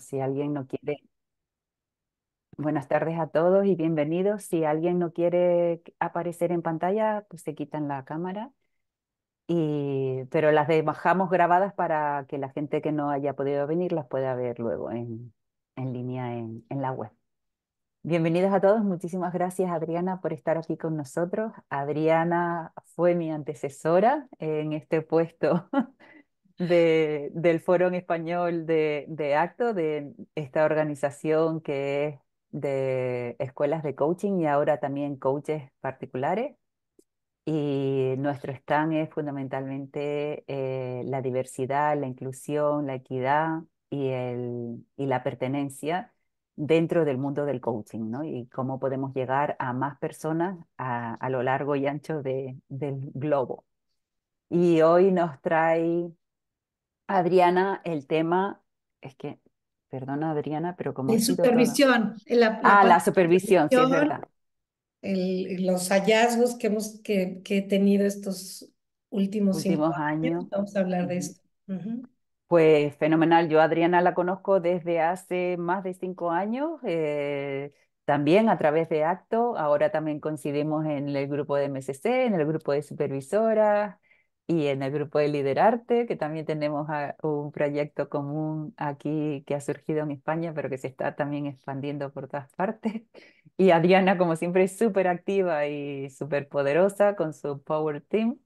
Si alguien no quiere, buenas tardes a todos y bienvenidos. Si alguien no quiere aparecer en pantalla, pues se quitan la cámara. Y, pero las dejamos grabadas para que la gente que no haya podido venir las pueda ver luego en, línea en, en la web. Bienvenidos a todos, muchísimas gracias Adriana por estar aquí con nosotros. Adriana fue mi antecesora en este puesto del Foro Español de, de, Acto, de esta organización que es de escuelas de coaching y ahora también coaches particulares. Y nuestro stand es fundamentalmente eh, la diversidad, la inclusión, la equidad y, y la pertenencia dentro del mundo del coaching, ¿no? Y cómo podemos llegar a más personas a, lo largo y ancho de, del globo. Y hoy nos trae Adriana, el tema es que, perdona Adriana, pero como... La supervisión. ah, la supervisión, sí, es verdad. los hallazgos que hemos que, que he tenido estos últimos, últimos años. Vamos a hablar de esto. Pues fenomenal. Yo Adriana la conozco desde hace más de cinco años, eh, también a través de Acto. Ahora también coincidimos en el grupo de MSC, en el grupo de supervisoras y en el grupo de Liderarte, que también tenemos un proyecto común aquí que ha surgido en España, pero que se está también expandiendo por todas partes. Y Adriana, como siempre, es súper activa y súper poderosa con su Power Team,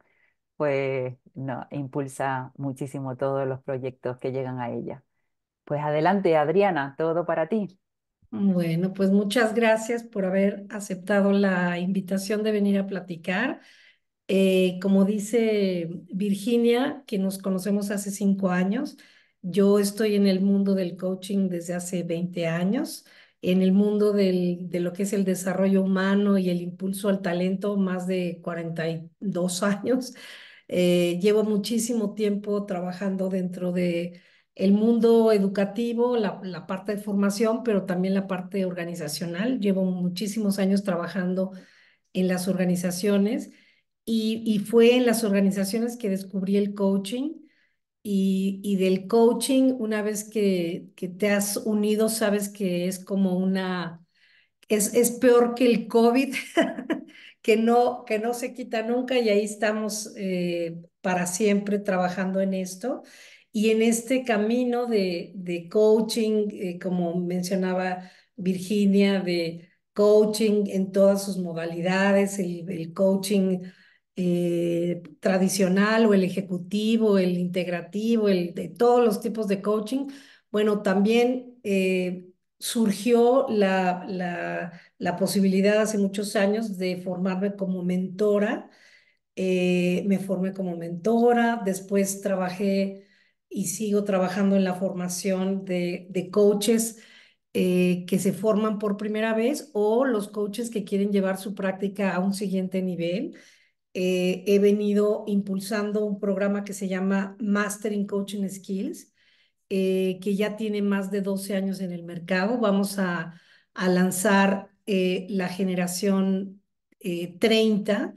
pues no, impulsa muchísimo todos los proyectos que llegan a ella. Pues adelante, Adriana, todo para ti. Bueno, pues muchas gracias por haber aceptado la invitación de venir a platicar. Eh, como dice Virginia, que nos conocemos hace cinco años, yo estoy en el mundo del coaching desde hace 20 años, en el mundo de lo que es el desarrollo humano y el impulso al talento más de 42 años. Eh, llevo muchísimo tiempo trabajando dentro de el mundo educativo, la, la, parte de formación, pero también la parte organizacional. Llevo muchísimos años trabajando en las organizaciones y, fue en las organizaciones que descubrí el coaching. Y, del coaching, una vez que, que te has unido, sabes que es como una, es, peor que el COVID, que, no, que no se quita nunca y ahí estamos eh, para siempre trabajando en esto. Y en este camino de, coaching, eh, como mencionaba Virginia, de coaching en todas sus modalidades, el coaching eh, tradicional o el ejecutivo, el integrativo, el de todos los tipos de coaching, bueno, también eh, surgió la, posibilidad hace muchos años de formarme como mentora. Eh, me formé como mentora, después trabajé y sigo trabajando en la formación de, coaches que se forman por primera vez o los coaches que quieren llevar su práctica a un siguiente nivel eh, he venido impulsando un programa que se llama Mastering Coaching Skills, eh, que ya tiene más de 12 años en el mercado. Vamos a, lanzar eh, la generación 30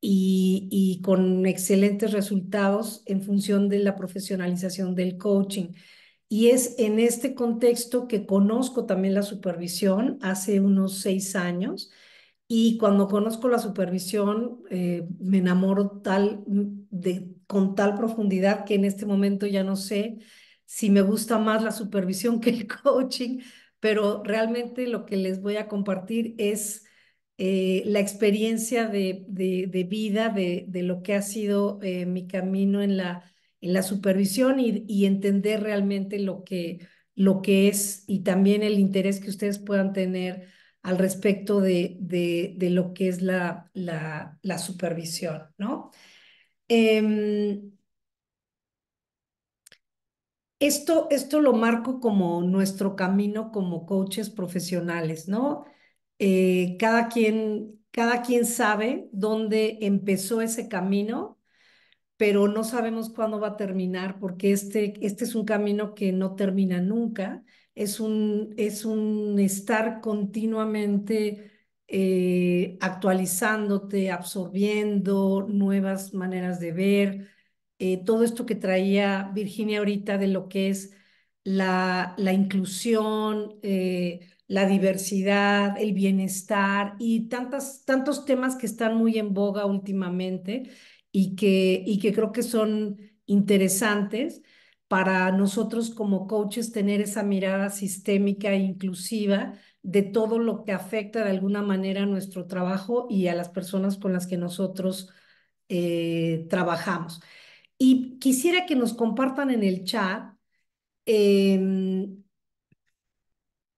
y, con excelentes resultados en función de la profesionalización del coaching. Y es en este contexto que conozco también la supervisión hace unos seis años y cuando conozco la supervisión, eh, me enamoro tal, mm, de, con tal profundidad que en este momento ya no sé si me gusta más la supervisión que el coaching, pero realmente lo que les voy a compartir es eh, la experiencia de, vida, de, lo que ha sido eh, mi camino en la, en la supervisión y, entender realmente lo que, lo que es y también el interés que ustedes puedan tener al respecto de, lo que es la, supervisión, ¿no? Em, esto, esto lo marco como nuestro camino como coaches profesionales, ¿no? Eh, cada, quien, cada quien sabe dónde empezó ese camino, pero no sabemos cuándo va a terminar, porque este, este es un camino que no termina nunca es un, estar continuamente eh, actualizándote, absorbiendo nuevas maneras de ver, eh, todo esto que traía Virginia ahorita de lo que es la, inclusión, eh, la diversidad, el bienestar y tantas, tantos temas que están muy en boga últimamente y y que creo que son interesantes para nosotros como coaches tener esa mirada sistémica e inclusiva de todo lo que afecta de alguna manera a nuestro trabajo y a las personas con las que nosotros eh, trabajamos. Y quisiera que nos compartan en el chat em,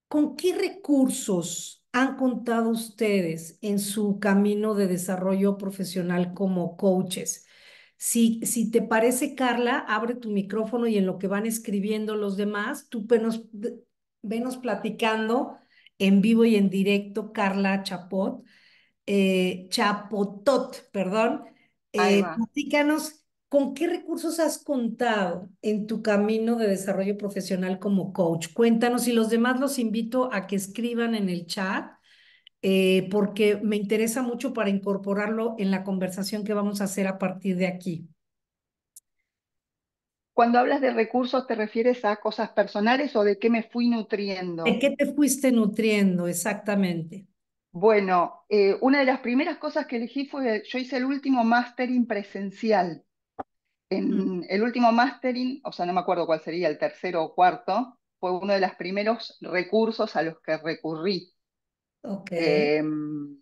con qué recursos han contado ustedes en su camino de desarrollo profesional como coaches. Si, te parece, Carla, abre tu micrófono y en lo que van escribiendo los demás, tú venos, platicando en vivo y en directo, Carla Chapot, eh, Chapotot, perdón. Eh, platícanos con qué recursos has contado en tu camino de desarrollo profesional como coach. Cuéntanos y los demás los invito a que escriban en el chat eh, porque me interesa mucho para incorporarlo en la conversación que vamos a hacer a partir de aquí. Cuando hablas de recursos, ¿te refieres a cosas personales o de qué me fui nutriendo? ¿De qué te fuiste nutriendo exactamente? Bueno, eh, una de las primeras cosas que elegí fue, yo hice el último mastering presencial. En el último mastering, o sea, no me acuerdo cuál sería, el tercero o cuarto, fue uno de los primeros recursos a los que recurrí. Em,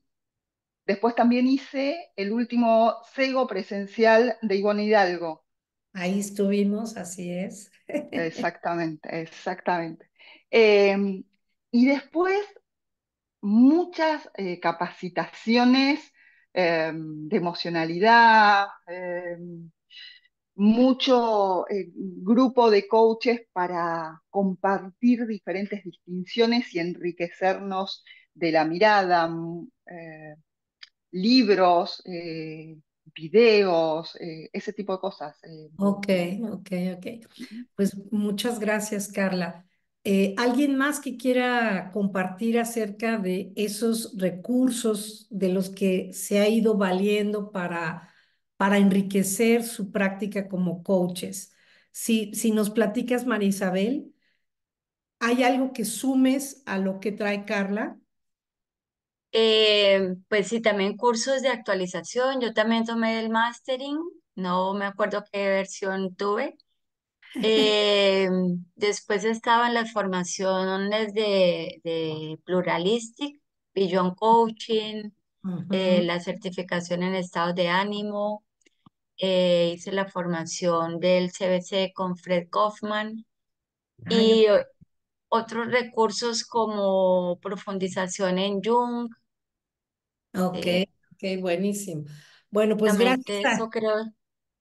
después también hice el último cego presencial de Ivonne Hidalgo. Ahí estuvimos, así es. exactamente, exactamente. Em, y después muchas eh, capacitaciones em, de emocionalidad, mucho eh, grupo de coaches para compartir diferentes distinciones y enriquecernos de la mirada, mm, eh, libros, eh, videos, eh, ese tipo de cosas. Ok, ok, ok. Pues muchas gracias, Carla. ¿Alguien más que quiera compartir acerca de esos recursos de los que se ha ido valiendo para, para enriquecer su práctica como coaches? Si, si nos platicas, María Isabel, ¿hay algo que sumes a lo que trae Carla? Eh, pues sí, también cursos de actualización. Yo también tomé el mastering, no me acuerdo qué versión tuve. Eh, después estaban las formaciones de, de Pluralistic, Beyond Coaching, eh, la certificación en estado de ánimo. hice la formación del CBC con Fred Kaufman. y otros recursos como profundización en Jung, eh, ok, buenísimo. Bueno, pues gracias.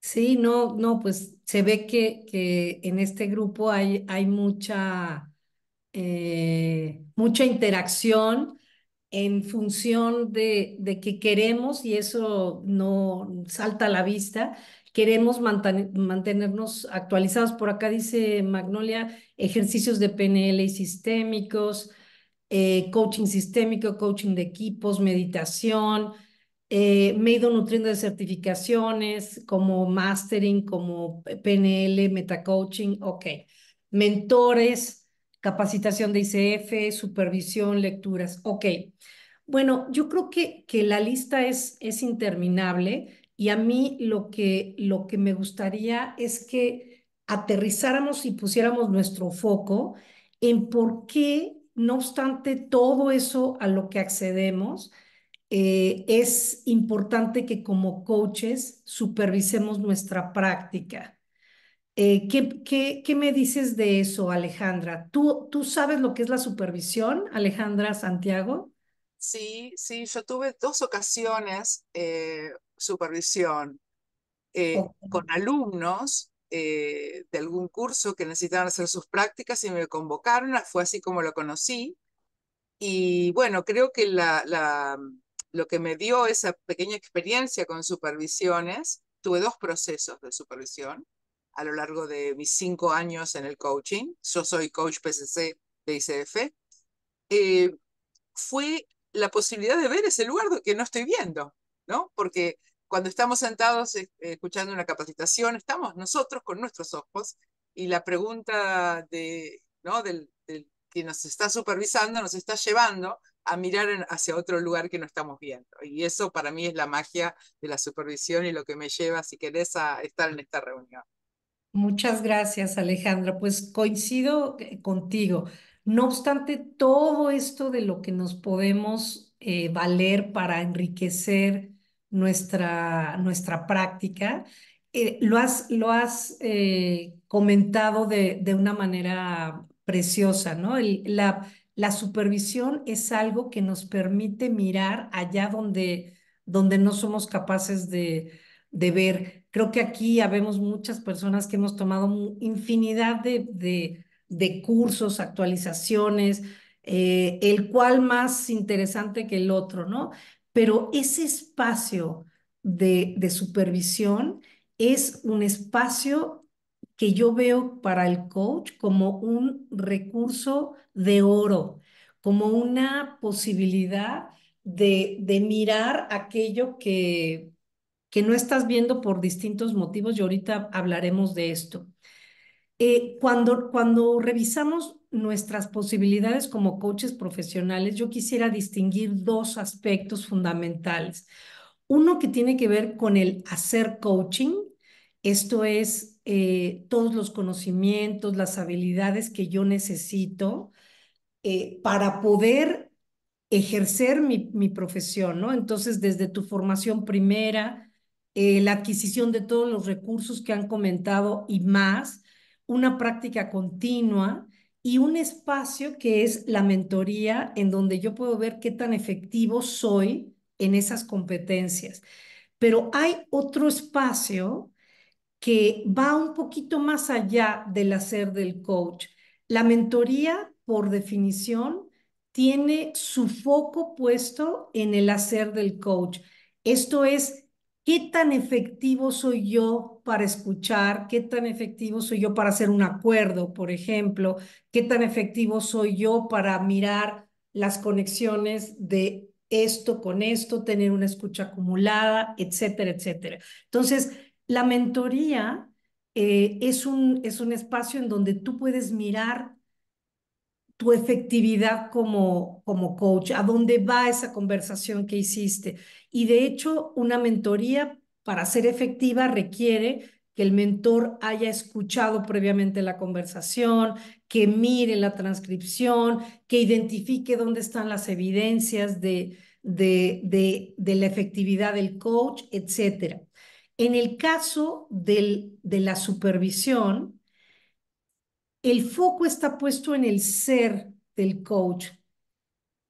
Sí, no, no, pues se ve que, que en este grupo hay, hay mucha, eh, mucha interacción en función de, que queremos, y eso no salta a la vista, queremos mantenernos actualizados. Por acá dice Magnolia, ejercicios de PNL y sistémicos. Eh, coaching sistémico, coaching de equipos, meditación. Eh, me ido nutriendo de certificaciones como mastering, como PNL, metacoaching, ok. Mentores, capacitación de ICF, supervisión, lecturas, ok. Bueno, yo creo que, que la lista es, es interminable y a mí lo que, lo que me gustaría es que aterrizáramos y pusiéramos nuestro foco en por qué no obstante, todo eso a lo que accedemos, eh, es importante que como coaches supervisemos nuestra práctica. Eh, ¿qué, me dices de eso, Alejandra? ¿Tú, ¿Tú sabes lo que es la supervisión, Alejandra Santiago? Sí, sí, yo tuve dos ocasiones eh, supervisión con alumnos eh, de algún curso que necesitaban hacer sus prácticas y me convocaron, fue así como lo conocí. Y bueno, creo que la, la, lo que me dio esa pequeña experiencia con supervisiones, tuve dos procesos de supervisión a lo largo de mis cinco años en el coaching, yo soy coach PCC de ICF, eh, fue la posibilidad de ver ese lugar que no estoy viendo, ¿no? Porque cuando estamos sentados eh, escuchando una capacitación, estamos nosotros con nuestros ojos y la pregunta de, ¿no? del, que nos está supervisando nos está llevando a mirar hacia otro lugar que no estamos viendo. Y eso para mí es la magia de la supervisión y lo que me lleva, si querés, a estar en esta reunión. Muchas gracias, Alejandra. Pues coincido eh, contigo. No obstante, todo esto de lo que nos podemos eh, valer para enriquecer nuestra, nuestra práctica. Eh, lo has, lo has eh, comentado de, una manera preciosa, ¿no? la, la supervisión es algo que nos permite mirar allá donde, donde no somos capaces de, ver. Creo que aquí habemos muchas personas que hemos tomado infinidad de, cursos, actualizaciones, eh, el cual más interesante que el otro, ¿no? pero ese espacio de, supervisión es un espacio que yo veo para el coach como un recurso de oro, como una posibilidad de, mirar aquello que, que no estás viendo por distintos motivos y ahorita hablaremos de esto. Eh, cuando, cuando revisamos nuestras posibilidades como coaches profesionales, yo quisiera distinguir dos aspectos fundamentales. Uno que tiene que ver con el hacer coaching, esto es eh, todos los conocimientos, las habilidades que yo necesito eh, para poder ejercer mi, profesión, ¿no? Entonces, desde tu formación primera, eh, la adquisición de todos los recursos que han comentado y más, una práctica continua y un espacio que es la mentoría en donde yo puedo ver qué tan efectivo soy en esas competencias. Pero hay otro espacio que va un poquito más allá del hacer del coach. La mentoría, por definición, tiene su foco puesto en el hacer del coach. Esto es ¿Qué tan efectivo soy yo para escuchar? ¿Qué tan efectivo soy yo para hacer un acuerdo, por ejemplo? ¿Qué tan efectivo soy yo para mirar las conexiones de esto con esto, tener una escucha acumulada, etcétera, etcétera? Entonces, la mentoría eh, es, un, es un espacio en donde tú puedes mirar tu efectividad como, como coach, a dónde va esa conversación que hiciste. Y de hecho, una mentoría para ser efectiva requiere que el mentor haya escuchado previamente la conversación, que mire la transcripción, que identifique dónde están las evidencias de, de, de, de la efectividad del coach, etc. En el caso del, de la supervisión, el foco está puesto en el ser del coach,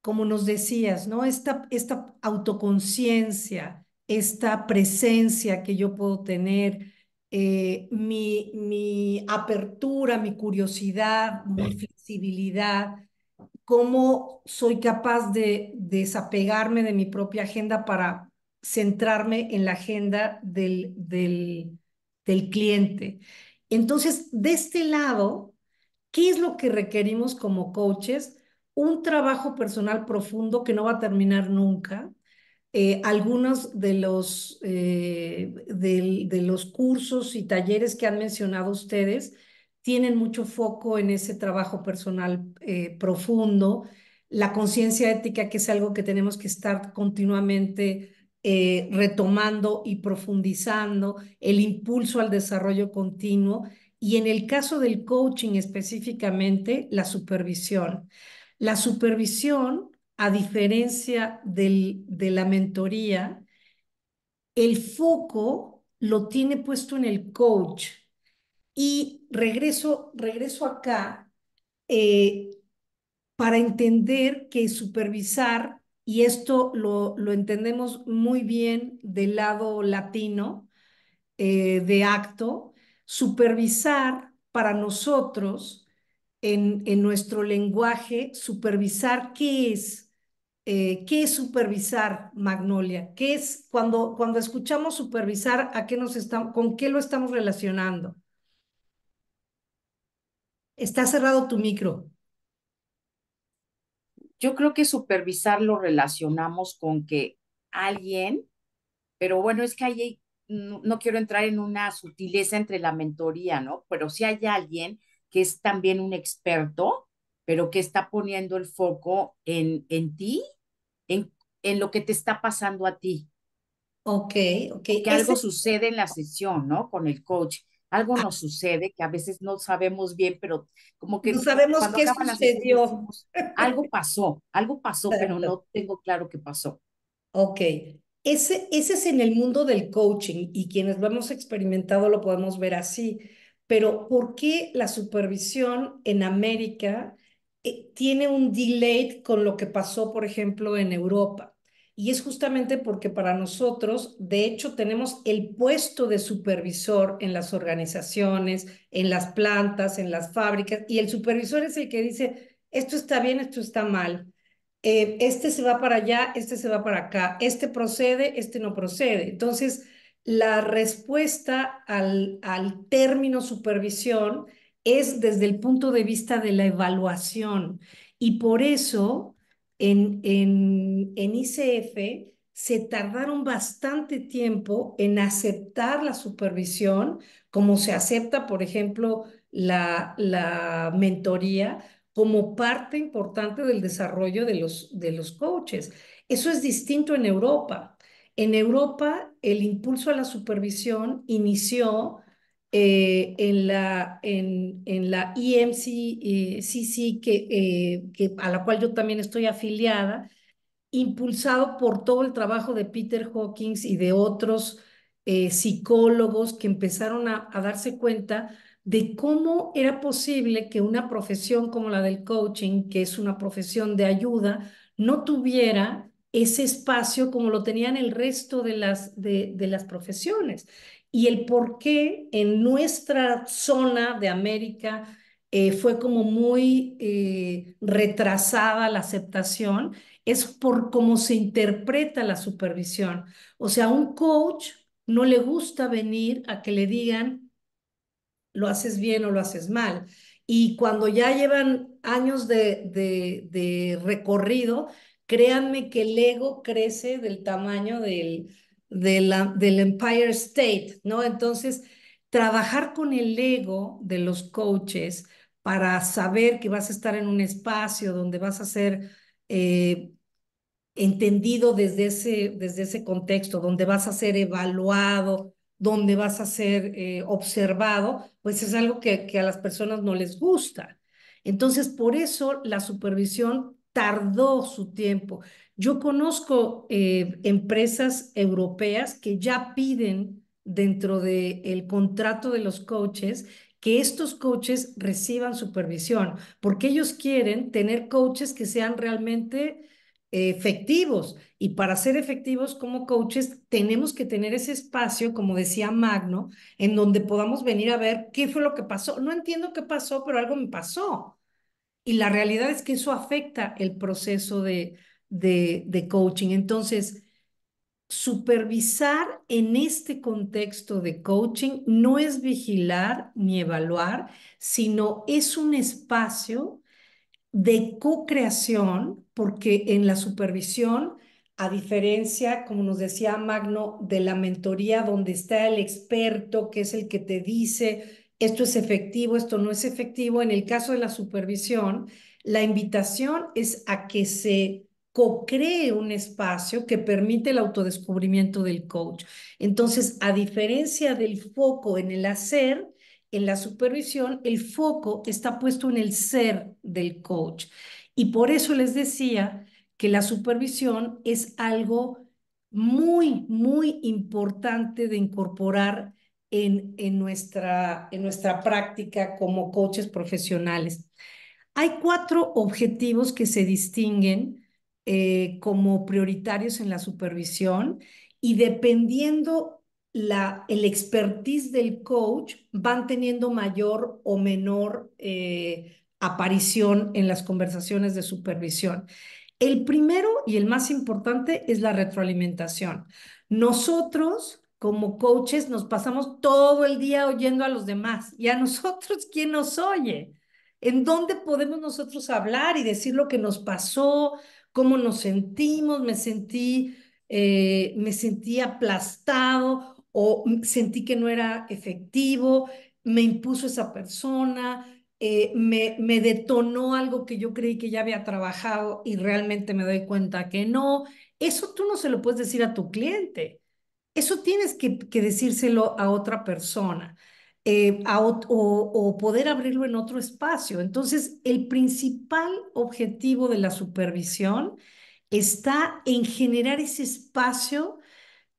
como nos decías, ¿no? Esta, esta autoconciencia, esta presencia que yo puedo tener, eh, mi, mi, apertura, mi curiosidad, mi flexibilidad, cómo soy capaz de desapegarme de mi propia agenda para centrarme en la agenda del, del cliente. Entonces, de este lado, ¿Qué es lo que requerimos como coaches? Un trabajo personal profundo que no va a terminar nunca. Eh, algunos de los, eh, los cursos y talleres que han mencionado ustedes tienen mucho foco en ese trabajo personal eh, profundo, la conciencia ética, que es algo que tenemos que estar continuamente retomando y profundizando, el impulso al desarrollo continuo y en el caso del coaching específicamente, la supervisión. La supervisión, a diferencia del, de la mentoría, el foco lo tiene puesto en el coach. Y regreso, regreso acá eh, para entender que supervisar, y esto lo, lo entendemos muy bien del lado latino eh, de acto, Supervisar para nosotros, en, en nuestro lenguaje, supervisar qué es. Eh, ¿Qué es supervisar, Magnolia? ¿Qué es cuando, cuando escuchamos supervisar, a qué nos estamos, con qué lo estamos relacionando? Está cerrado tu micro. Yo creo que supervisar lo relacionamos con que alguien, pero bueno, es que hay no, quiero entrar en una sutileza entre la mentoría, ¿no? Pero si hay alguien que es también un experto, pero que está poniendo el foco en, en ti, en, en lo que te está pasando a ti. Ok, ok. Que algo sucede en la sesión, ¿no? Con el coach. Algo nos sucede que a veces no sabemos bien, pero como que... No sabemos qué sucedió. algo pasó, algo pasó, pero no tengo claro qué pasó. Ok, ese, es en el mundo del coaching y quienes lo hemos experimentado lo podemos ver así, pero ¿por qué la supervisión en América eh, tiene un delay con lo que pasó, por ejemplo, en Europa? Y es justamente porque para nosotros, de hecho, tenemos el puesto de supervisor en las organizaciones, en las plantas, en las fábricas, y el supervisor es el que dice, esto está bien, esto está mal. Eh, este se va para allá, este se va para acá, este procede, este no procede. Entonces, la respuesta al, término supervisión es desde el punto de vista de la evaluación. Y por eso en, ICF se tardaron bastante tiempo en aceptar la supervisión, como se acepta, por ejemplo, la mentoría, como parte importante del desarrollo de los, de los coaches. Eso es distinto en Europa. En Europa, el impulso a la supervisión inició eh, en, la, en, la CC, e eh, eh, que, a la cual yo también estoy afiliada, impulsado por todo el trabajo de Peter Hawkins y de otros psicólogos que empezaron a darse cuenta de cómo era posible que una profesión como la del coaching, que es una profesión de ayuda, no tuviera ese espacio como lo tenían el resto de las, de, las profesiones. Y el por qué en nuestra zona de América eh, fue como muy eh, retrasada la aceptación es por cómo se interpreta la supervisión. O sea, a un coach no le gusta venir a que le digan lo haces bien o lo haces mal. Y cuando ya llevan años de, recorrido, créanme que el ego crece del tamaño del, del Empire State, ¿no? Entonces, trabajar con el ego de los coaches para saber que vas a estar en un espacio donde vas a ser eh, entendido desde ese, desde ese contexto, donde vas a ser evaluado, donde vas a ser eh, observado, pues es algo que, a las personas no les gusta. Entonces, por eso la supervisión tardó su tiempo. Yo conozco eh, empresas europeas que ya piden dentro del contrato de los coaches que estos coaches reciban supervisión, porque ellos quieren tener coaches que sean realmente efectivos. Y para ser efectivos como coaches, tenemos que tener ese espacio, como decía Magno, en donde podamos venir a ver qué fue lo que pasó. No entiendo qué pasó, pero algo me pasó. Y la realidad es que eso afecta el proceso de, de, coaching. Entonces, supervisar en este contexto de coaching no es vigilar ni evaluar, sino es un espacio de co-creación, porque en la supervisión, a diferencia, como nos decía Magno, de la mentoría donde está el experto, que es el que te dice, esto es efectivo, esto no es efectivo, en el caso de la supervisión, la invitación es a que se co-cree un espacio que permite el autodescubrimiento del coach. Entonces, a diferencia del foco en el hacer, en la supervisión, el foco está puesto en el ser del coach. Y por eso les decía que la supervisión es algo muy, muy importante de incorporar en, en, nuestra, en nuestra práctica como coaches profesionales. Hay cuatro objetivos que se distinguen eh, como prioritarios en la supervisión y dependiendo la, el expertise del coach van teniendo mayor o menor eh, aparición en las conversaciones de supervisión. El primero y el más importante es la retroalimentación. Nosotros, como coaches, nos pasamos todo el día oyendo a los demás y a nosotros, ¿quién nos oye? ¿En dónde podemos nosotros hablar y decir lo que nos pasó, cómo nos sentimos? Me sentí, eh, me sentí aplastado o mm, sentí que no era efectivo, me impuso esa persona, eh, me, detonó algo que yo creí que ya había trabajado y realmente me doy cuenta que no. Eso tú no se lo puedes decir a tu cliente. Eso tienes que, decírselo a otra persona eh, o, o poder abrirlo en otro espacio. Entonces, el principal objetivo de la supervisión está en generar ese espacio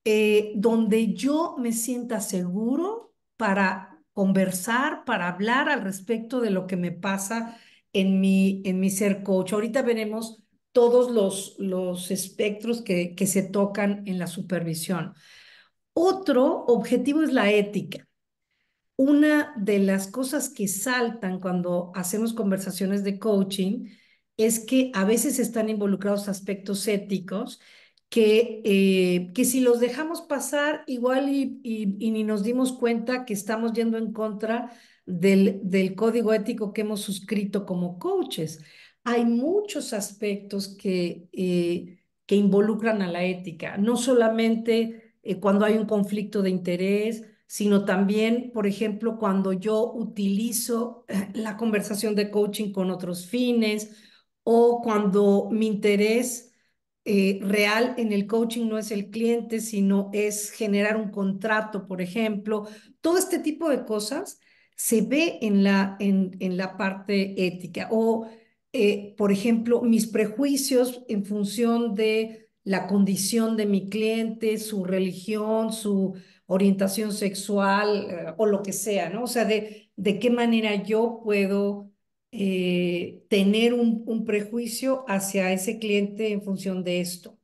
eh, donde yo me sienta seguro para conversar, para hablar al respecto de lo que me pasa en mi, ser coach. Ahorita veremos todos los, espectros que, que se tocan en la supervisión. Otro objetivo es la ética. Una de las cosas que saltan cuando hacemos conversaciones de coaching es que a veces están involucrados aspectos éticos eh, que, si los dejamos pasar igual y, ni nos dimos cuenta que estamos yendo en contra del, del código ético que hemos suscrito como coaches. Hay muchos aspectos que, eh, que involucran a la ética, no solamente eh, cuando hay un conflicto de interés, sino también, por ejemplo, cuando yo utilizo la conversación de coaching con otros fines o cuando mi interés eh, real en el coaching no es el cliente, sino es generar un contrato, por ejemplo. Todo este tipo de cosas se ve en la, en, en la parte ética. O, eh, por ejemplo, mis prejuicios en función de la condición de mi cliente, su religión, su orientación sexual eh, o lo que sea, ¿no? O sea, de, de qué manera yo puedo eh, tener un, prejuicio hacia ese cliente en función de esto.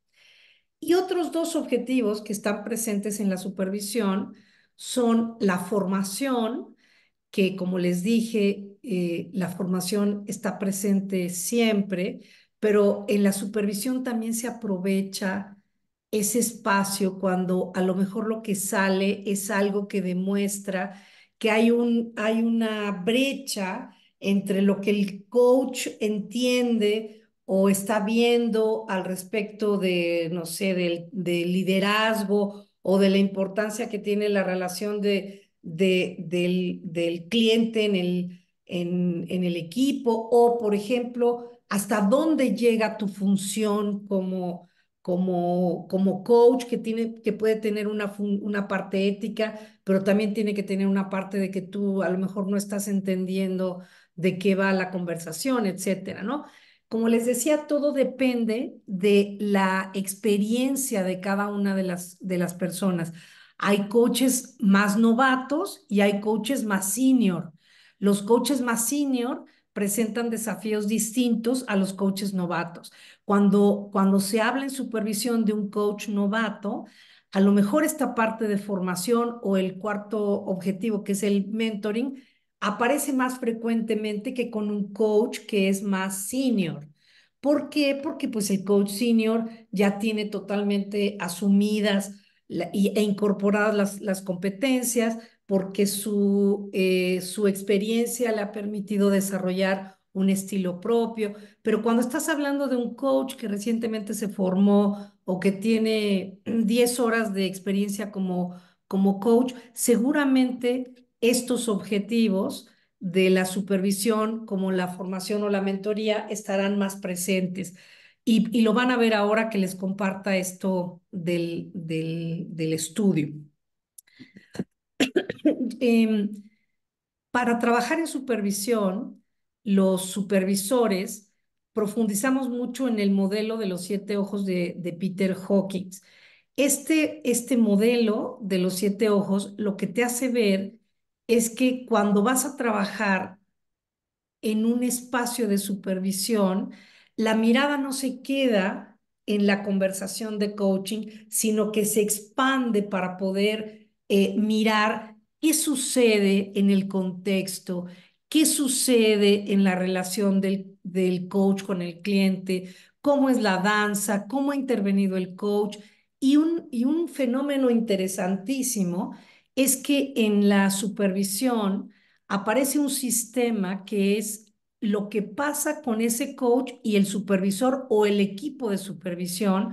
Y otros dos objetivos que están presentes en la supervisión son la formación, que como les dije, eh, la formación está presente siempre, pero en la supervisión también se aprovecha ese espacio cuando a lo mejor lo que sale es algo que demuestra que hay, un, hay una brecha entre lo que el coach entiende o está viendo al respecto de, no sé, del, liderazgo o de la importancia que tiene la relación de, del, cliente en el, equipo o, por ejemplo, hasta dónde llega tu función como, como, como coach que, tiene, que puede tener una, una parte ética, pero también tiene que tener una parte de que tú a lo mejor no estás entendiendo de qué va la conversación, etcétera, ¿no? Como les decía, todo depende de la experiencia de cada una de las, de las personas. Hay coaches más novatos y hay coaches más senior. Los coaches más senior presentan desafíos distintos a los coaches novatos. Cuando, cuando se habla en supervisión de un coach novato, a lo mejor esta parte de formación o el cuarto objetivo, que es el mentoring, aparece más frecuentemente que con un coach que es más senior. ¿Por qué? Porque pues el coach senior ya tiene totalmente asumidas e incorporadas las, las competencias porque su, eh, su experiencia le ha permitido desarrollar un estilo propio. Pero cuando estás hablando de un coach que recientemente se formó o que tiene 10 horas de experiencia como, como coach, seguramente estos objetivos de la supervisión como la formación o la mentoría estarán más presentes. Y, lo van a ver ahora que les comparta esto del, del, estudio. Em, para trabajar en supervisión, los supervisores profundizamos mucho en el modelo de los siete ojos de, Peter Hawkins. Este, este modelo de los siete ojos lo que te hace ver es que cuando vas a trabajar en un espacio de supervisión, la mirada no se queda en la conversación de coaching, sino que se expande para poder eh, mirar qué sucede en el contexto, qué sucede en la relación del, coach con el cliente, cómo es la danza, cómo ha intervenido el coach. Y un, y un fenómeno interesantísimo es que en la supervisión aparece un sistema que es lo que pasa con ese coach y el supervisor o el equipo de supervisión,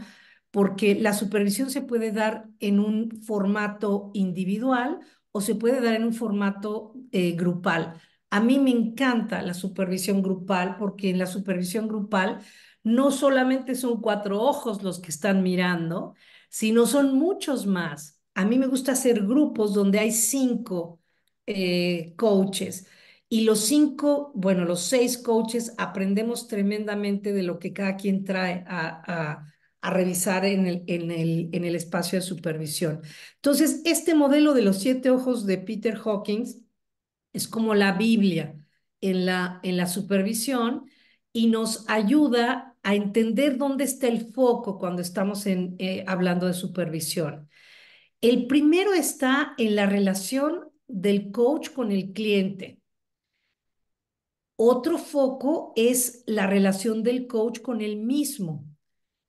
porque la supervisión se puede dar en un formato individual o se puede dar en un formato eh, grupal. A mí me encanta la supervisión grupal porque en la supervisión grupal no solamente son cuatro ojos los que están mirando, sino son muchos más. A mí me gusta hacer grupos donde hay cinco eh, coaches y los cinco, bueno, los seis coaches aprendemos tremendamente de lo que cada quien trae a, revisar en el, espacio de supervisión. Entonces, este modelo de los siete ojos de Peter Hawkins es como la Biblia en la, supervisión y nos ayuda a entender dónde está el foco cuando estamos eh, hablando de supervisión. El primero está en la relación del coach con el cliente. Otro foco es la relación del coach con él mismo.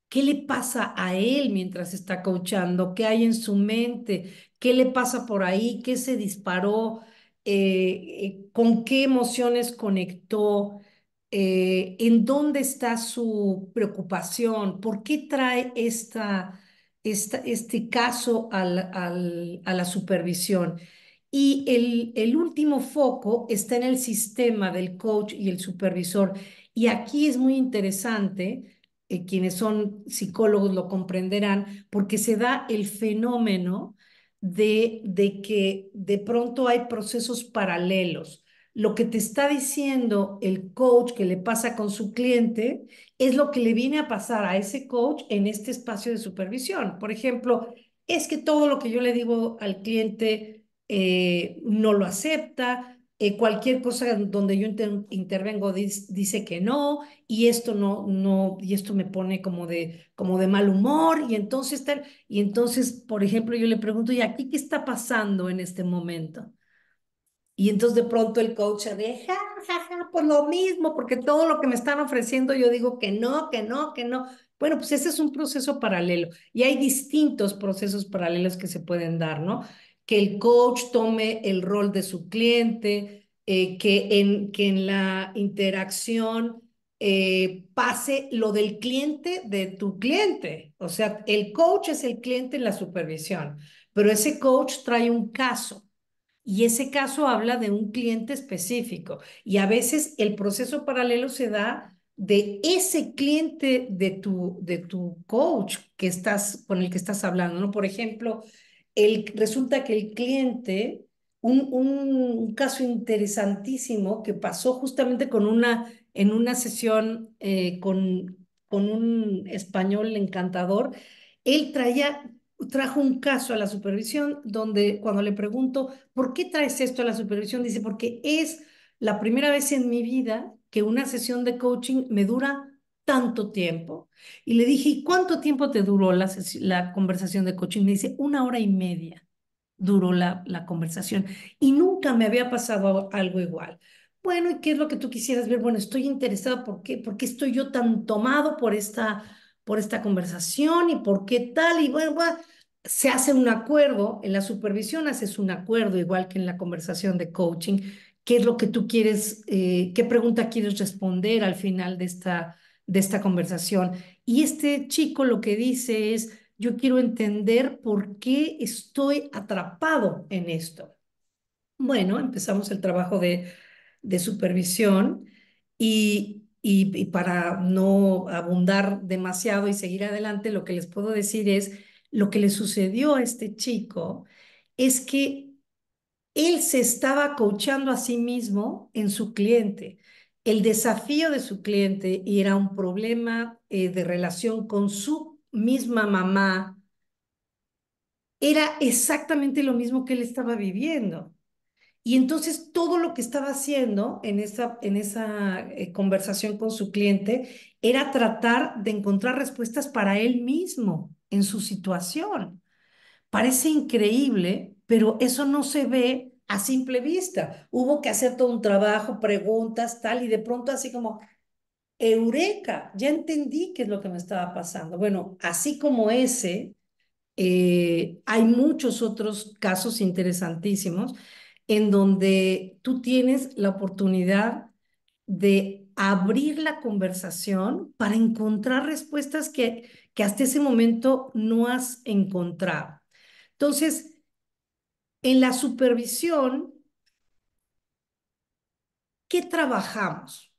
¿Qué le pasa a él mientras está coachando? ¿Qué hay en su mente? ¿Qué le pasa por ahí? ¿Qué se disparó? Eh, eh, ¿Con qué emociones conectó? Eh, ¿En dónde está su preocupación? ¿Por qué trae esta este caso a la supervisión. Y el, último foco está en el sistema del coach y el supervisor. Y aquí es muy interesante, eh, quienes son psicólogos lo comprenderán, porque se da el fenómeno de que de pronto hay procesos paralelos lo que te está diciendo el coach que le pasa con su cliente es lo que le viene a pasar a ese coach en este espacio de supervisión. Por ejemplo, es que todo lo que yo le digo al cliente eh, no lo acepta, eh, cualquier cosa donde yo intervengo dice que no, y esto no, no, y esto me pone como de, como de mal humor, y entonces y entonces, por ejemplo, yo le pregunto, ¿y aquí qué está pasando en este momento? Y entonces de pronto el coach de, ja, ja, ja, pues lo mismo, porque todo lo que me están ofreciendo yo digo que no, que no, que no. Bueno, pues ese es un proceso paralelo y hay distintos procesos paralelos que se pueden dar, ¿no? Que el coach tome el rol de su cliente, eh, que, en, que en la interacción eh, pase lo del cliente de tu cliente. O sea, el coach es el cliente en la supervisión, pero ese coach trae un caso y ese caso habla de un cliente específico. Y a veces el proceso paralelo se da de ese cliente de tu, de tu coach que estás, con el que estás hablando. ¿no? Por ejemplo, el, resulta que el cliente, un, un caso interesantísimo que pasó justamente con una, en una sesión eh, con, con un español encantador, él traía trajo un caso a la supervisión donde cuando le pregunto, ¿por qué traes esto a la supervisión? Dice, porque es la primera vez en mi vida que una sesión de coaching me dura tanto tiempo. Y le dije, ¿y cuánto tiempo te duró la, conversación de coaching? Me dice, una hora y media duró la, la conversación y nunca me había pasado algo igual. Bueno, ¿y qué es lo que tú quisieras ver? Bueno, estoy interesada, ¿por qué? ¿Por qué estoy yo tan tomado por esta por esta conversación y por qué tal, y bueno, se hace un acuerdo, en la supervisión haces un acuerdo, igual que en la conversación de coaching, qué es lo que tú quieres, eh, qué pregunta quieres responder al final de esta, de esta conversación. Y este chico lo que dice es, yo quiero entender por qué estoy atrapado en esto. Bueno, empezamos el trabajo de, de supervisión y, y, para no abundar demasiado y seguir adelante, lo que les puedo decir es, lo que le sucedió a este chico es que él se estaba coachando a sí mismo en su cliente. El desafío de su cliente y era un problema eh, de relación con su misma mamá. Era exactamente lo mismo que él estaba viviendo. Y entonces todo lo que estaba haciendo en esa, en esa eh, conversación con su cliente era tratar de encontrar respuestas para él mismo en su situación. Parece increíble, pero eso no se ve a simple vista. Hubo que hacer todo un trabajo, preguntas, tal, y de pronto así como, eureka, ya entendí qué es lo que me estaba pasando. Bueno, así como ese, eh, hay muchos otros casos interesantísimos en donde tú tienes la oportunidad de abrir la conversación para encontrar respuestas que, que hasta ese momento no has encontrado. Entonces, en la supervisión, ¿qué trabajamos?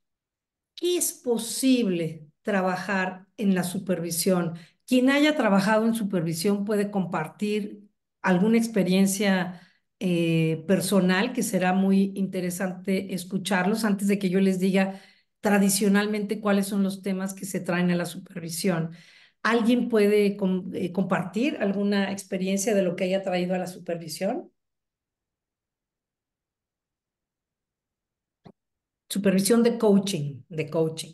¿Qué es posible trabajar en la supervisión? Quien haya trabajado en supervisión puede compartir alguna experiencia eh, personal, que será muy interesante escucharlos antes de que yo les diga tradicionalmente cuáles son los temas que se traen a la supervisión. ¿Alguien puede eh, compartir alguna experiencia de lo que haya traído a la supervisión? Supervisión de coaching, de coaching.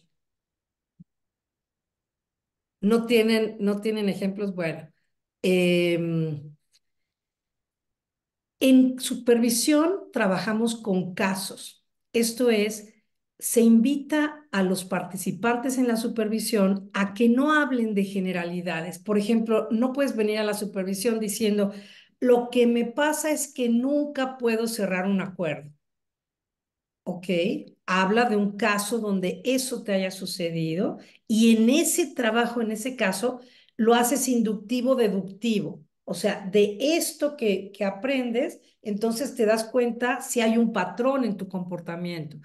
No tienen, no tienen ejemplos, bueno. Em, en supervisión trabajamos con casos, esto es, se invita a los participantes en la supervisión a que no hablen de generalidades. Por ejemplo, no puedes venir a la supervisión diciendo, lo que me pasa es que nunca puedo cerrar un acuerdo. ¿Ok? Habla de un caso donde eso te haya sucedido y en ese trabajo, en ese caso, lo haces inductivo-deductivo. O sea, de esto que, que aprendes, entonces te das cuenta si hay un patrón en tu comportamiento.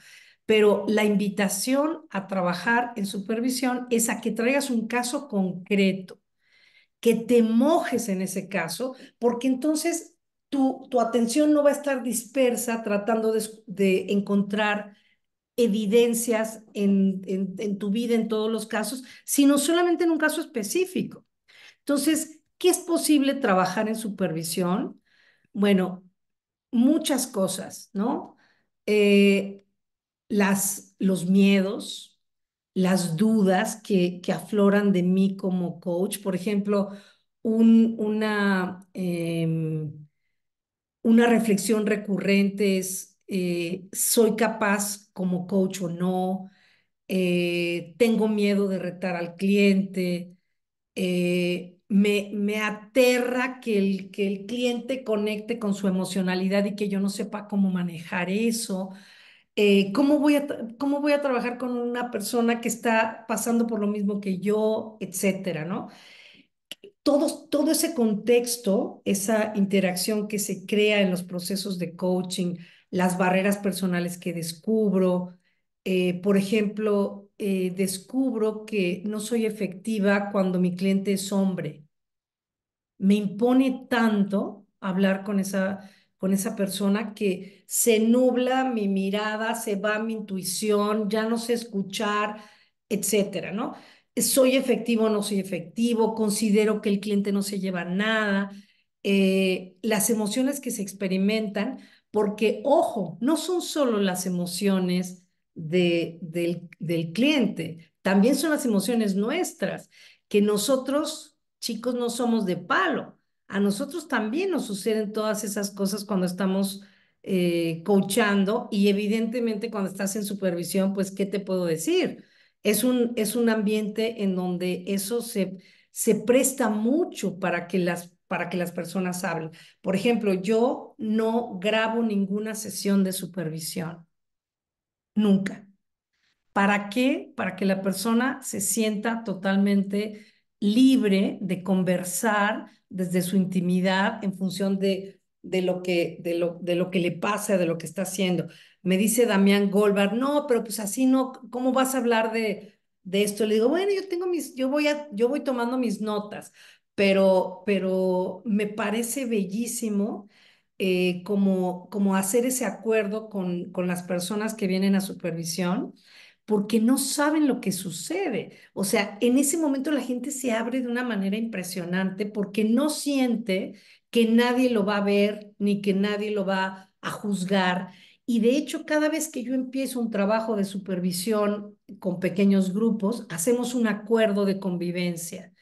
Pero la invitación a trabajar en supervisión es a que traigas un caso concreto, que te mojes en ese caso, porque entonces tu, tu atención no va a estar dispersa tratando de, encontrar evidencias en, en, en tu vida en todos los casos, sino solamente en un caso específico. Entonces, ¿Qué es posible trabajar en supervisión? Bueno, muchas cosas, ¿no? Eh, las, los miedos, las dudas que, afloran de mí como coach. Por ejemplo, un, una, em, una reflexión recurrente es, eh, ¿soy capaz como coach o no? Eh, ¿Tengo miedo de retar al cliente? me, aterra que el, que el cliente conecte con su emocionalidad y que yo no sepa cómo manejar eso. Eh, ¿cómo, voy a ¿Cómo voy a trabajar con una persona que está pasando por lo mismo que yo, etcétera, ¿no? Todo, todo ese contexto, esa interacción que se crea en los procesos de coaching, las barreras personales que descubro, eh, por ejemplo, eh, descubro que no soy efectiva cuando mi cliente es hombre me impone tanto hablar con esa, con esa persona que se nubla mi mirada, se va mi intuición, ya no sé escuchar, etcétera, ¿no? Soy efectivo o no soy efectivo, considero que el cliente no se lleva nada, eh, las emociones que se experimentan, porque, ojo, no son solo las emociones de, del, del cliente, también son las emociones nuestras, que nosotros chicos no somos de palo. A nosotros también nos suceden todas esas cosas cuando estamos eh, coachando y evidentemente cuando estás en supervisión, pues, ¿qué te puedo decir? Es un, es un ambiente en donde eso se, se presta mucho para que, las, para que las personas hablen. Por ejemplo, yo no grabo ninguna sesión de supervisión, nunca. ¿Para qué? Para que la persona se sienta totalmente libre de conversar desde su intimidad en función de, de, lo, que, de, lo, de lo que le pasa, de lo que está haciendo. Me dice Damián Goldberg, no, pero pues así no, ¿cómo vas a hablar de, de esto? Le digo, bueno, yo tengo mis, yo voy, a, yo voy tomando mis notas, pero, pero me parece bellísimo eh, como, como hacer ese acuerdo con, con las personas que vienen a supervisión porque no saben lo que sucede. O sea, en ese momento la gente se abre de una manera impresionante porque no siente que nadie lo va a ver ni que nadie lo va a juzgar. Y de hecho, cada vez que yo empiezo un trabajo de supervisión con pequeños grupos, hacemos un acuerdo de convivencia.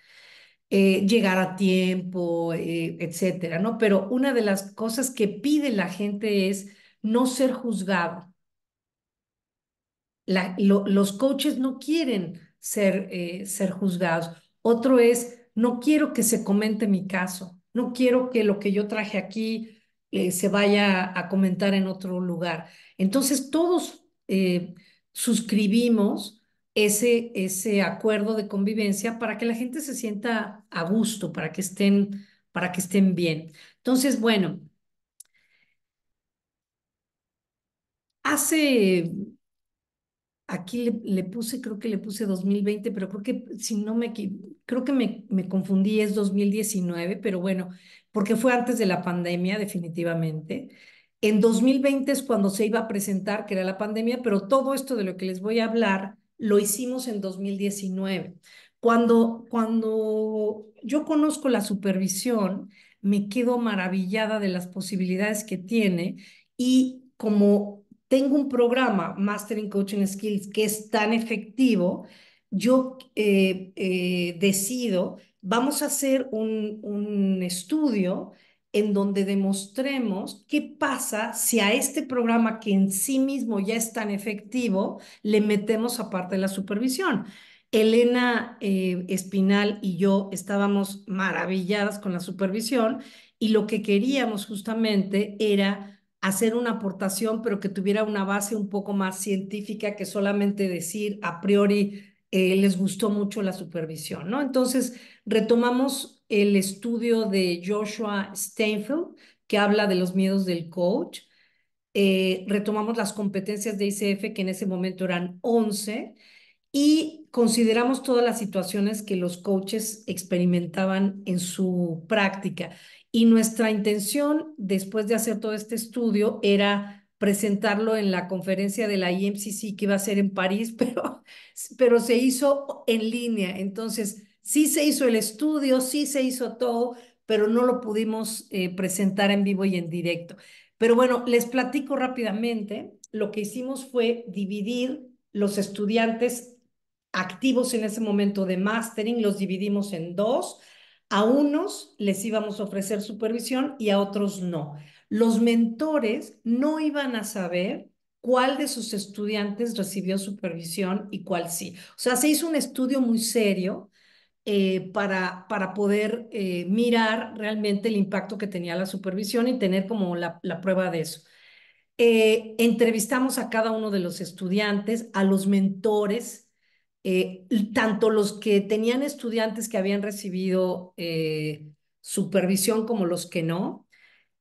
Eh, llegar a tiempo, eh, etcétera, ¿no? Pero una de las cosas que pide la gente es no ser juzgado los coaches no quieren ser, eh, ser juzgados. Otro es, no quiero que se comente mi caso, no quiero que lo que yo traje aquí eh, se vaya a comentar en otro lugar. Entonces, todos eh, suscribimos ese, ese acuerdo de convivencia para que la gente se sienta a gusto, para que estén, para que estén bien. Entonces, bueno, hace Aquí le, puse, creo que le puse 2020, pero creo que si no me, creo que me, me confundí, es 2019, pero bueno, porque fue antes de la pandemia definitivamente. En 2020 es cuando se iba a presentar, que era la pandemia, pero todo esto de lo que les voy a hablar lo hicimos en 2019. Cuando, cuando yo conozco la supervisión, me quedo maravillada de las posibilidades que tiene y como tengo un programa, Mastering Coaching Skills, que es tan efectivo, yo eh, eh, decido, vamos a hacer un, estudio en donde demostremos qué pasa si a este programa que en sí mismo ya es tan efectivo, le metemos aparte la supervisión. Elena eh, Espinal y yo estábamos maravilladas con la supervisión y lo que queríamos justamente era hacer una aportación, pero que tuviera una base un poco más científica que solamente decir a priori eh, les gustó mucho la supervisión, ¿no? Entonces, retomamos el estudio de Joshua Steinfeld, que habla de los miedos del coach. Eh, retomamos las competencias de ICF, que en ese momento eran 11, y consideramos todas las situaciones que los coaches experimentaban en su práctica. Y nuestra intención, después de hacer todo este estudio, era presentarlo en la conferencia de la IMCC que iba a ser en París, pero, pero se hizo en línea. Entonces, sí se hizo el estudio, sí se hizo todo, pero no lo pudimos eh, presentar en vivo y en directo. Pero bueno, les platico rápidamente. Lo que hicimos fue dividir los estudiantes activos en ese momento de mastering, los dividimos en dos a unos les íbamos a ofrecer supervisión y a otros no. Los mentores no iban a saber cuál de sus estudiantes recibió supervisión y cuál sí. O sea, se hizo un estudio muy serio eh, para, para poder eh, mirar realmente el impacto que tenía la supervisión y tener como la, prueba de eso. Eh, entrevistamos a cada uno de los estudiantes, a los mentores, eh, tanto los que tenían estudiantes que habían recibido eh, supervisión como los que no.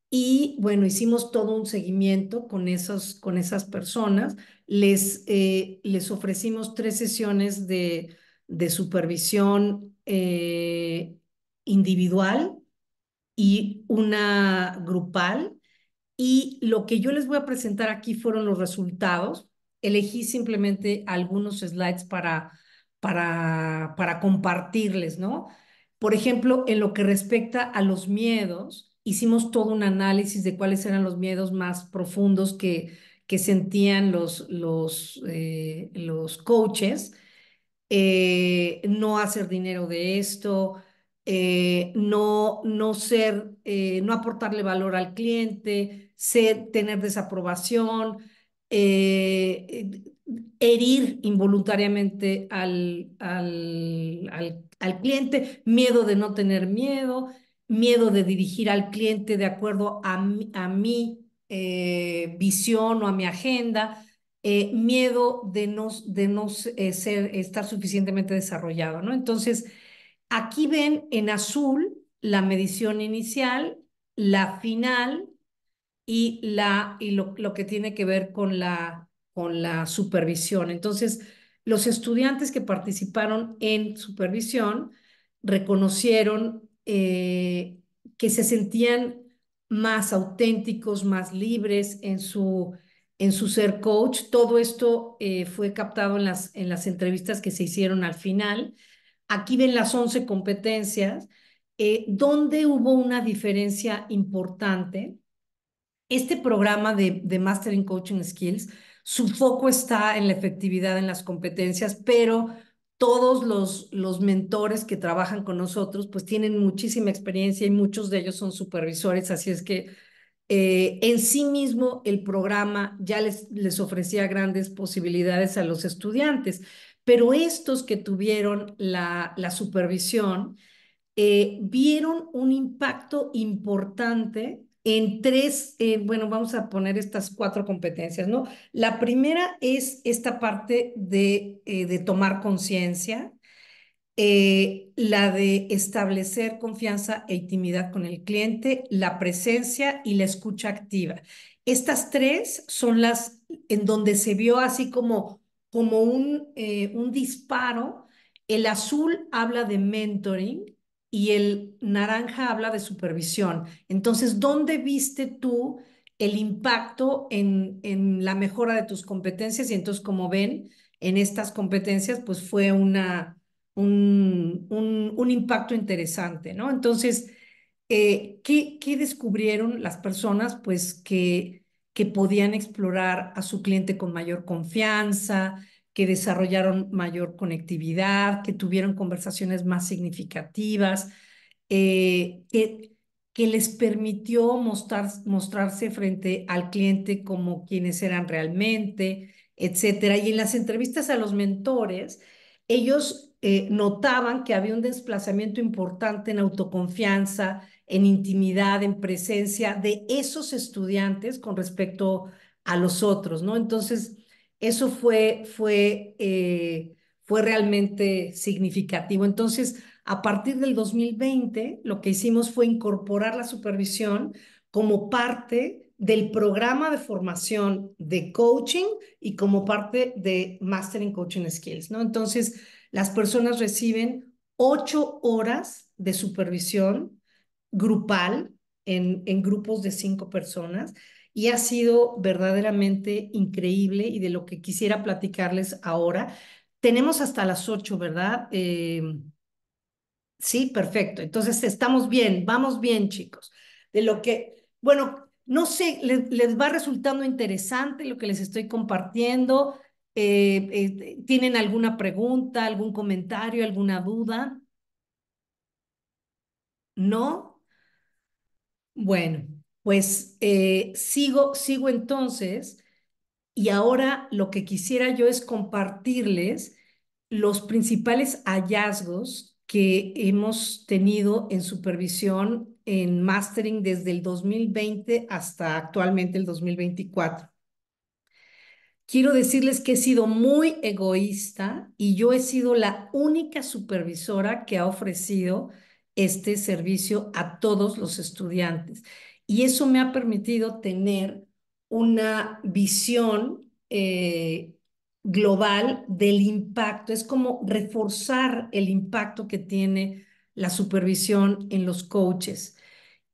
Y bueno, hicimos todo un seguimiento con, esos, con esas personas. Les, eh, les ofrecimos tres sesiones de, de supervisión individual y una grupal. Y lo que yo les voy a presentar aquí fueron los resultados elegí simplemente algunos slides para, para, compartirles, ¿no? Por ejemplo, en lo que respecta a los miedos, hicimos todo un análisis de cuáles eran los miedos más profundos que, sentían los, los, eh, los coaches. Eh, no hacer dinero de esto, eh, no, no ser, no aportarle valor al cliente, ser, tener desaprobación, eh, herir involuntariamente al, al, cliente, miedo de no tener miedo, miedo de dirigir al cliente de acuerdo a, a mi eh, visión o a mi agenda, eh, miedo de no, de no ser, estar suficientemente desarrollado, ¿no? Entonces, aquí ven en azul la medición inicial, la final y, la, y lo, que tiene que ver con la, con la supervisión. Entonces, los estudiantes que participaron en supervisión reconocieron eh, que se sentían más auténticos, más libres en su, en su ser coach. Todo esto eh, fue captado en las, en las entrevistas que se hicieron al final. Aquí ven las 11 competencias, eh, donde hubo una diferencia importante este programa de, Mastering Coaching Skills, su foco está en la efectividad en las competencias, pero todos los, los mentores que trabajan con nosotros pues tienen muchísima experiencia y muchos de ellos son supervisores, así es que eh, en sí mismo el programa ya les, les ofrecía grandes posibilidades a los estudiantes, pero estos que tuvieron la, la supervisión eh, vieron un impacto importante en tres, bueno, vamos a poner estas cuatro competencias, ¿no? La primera es esta parte de, eh, tomar conciencia, eh, la de establecer confianza e intimidad con el cliente, la presencia y la escucha activa. Estas tres son las en donde se vio así como, como un, eh, un disparo. El azul habla de mentoring, y el naranja habla de supervisión. Entonces, ¿dónde viste tú el impacto en, la mejora de tus competencias? Y entonces, como ven, en estas competencias, pues fue una, un, un, impacto interesante, ¿no? Entonces, eh, ¿qué, ¿qué, descubrieron las personas? Pues que, que podían explorar a su cliente con mayor confianza, que desarrollaron mayor conectividad, que tuvieron conversaciones más significativas, eh, que, les permitió mostrarse frente al cliente como quienes eran realmente, etcétera. Y en las entrevistas a los mentores, ellos eh, notaban que había un desplazamiento importante en autoconfianza, en intimidad, en presencia de esos estudiantes con respecto a los otros, ¿no? Entonces, eso eh, fue, realmente significativo. Entonces, a partir del 2020, lo que hicimos fue incorporar la supervisión como parte del programa de formación de coaching y como parte de Mastering Coaching Skills, ¿no? Entonces, las personas reciben ocho horas de supervisión grupal en grupos de cinco personas y ha sido verdaderamente increíble y de lo que quisiera platicarles ahora. Tenemos hasta las ocho, ¿verdad? Eh, sí, perfecto. Entonces estamos bien, vamos bien, chicos. De lo que, bueno, no sé, les, va resultando interesante lo que les estoy compartiendo. Eh, eh, ¿Tienen alguna pregunta, algún comentario, alguna duda? ¿No? Bueno pues eh, sigo, sigo entonces y ahora lo que quisiera yo es compartirles los principales hallazgos que hemos tenido en supervisión en mastering desde el 2020 hasta actualmente el 2024. Quiero decirles que he sido muy egoísta y yo he sido la única supervisora que ha ofrecido este servicio a todos los estudiantes. Y eso me ha permitido tener una visión eh, global del impacto. Es como reforzar el impacto que tiene la supervisión en los coaches.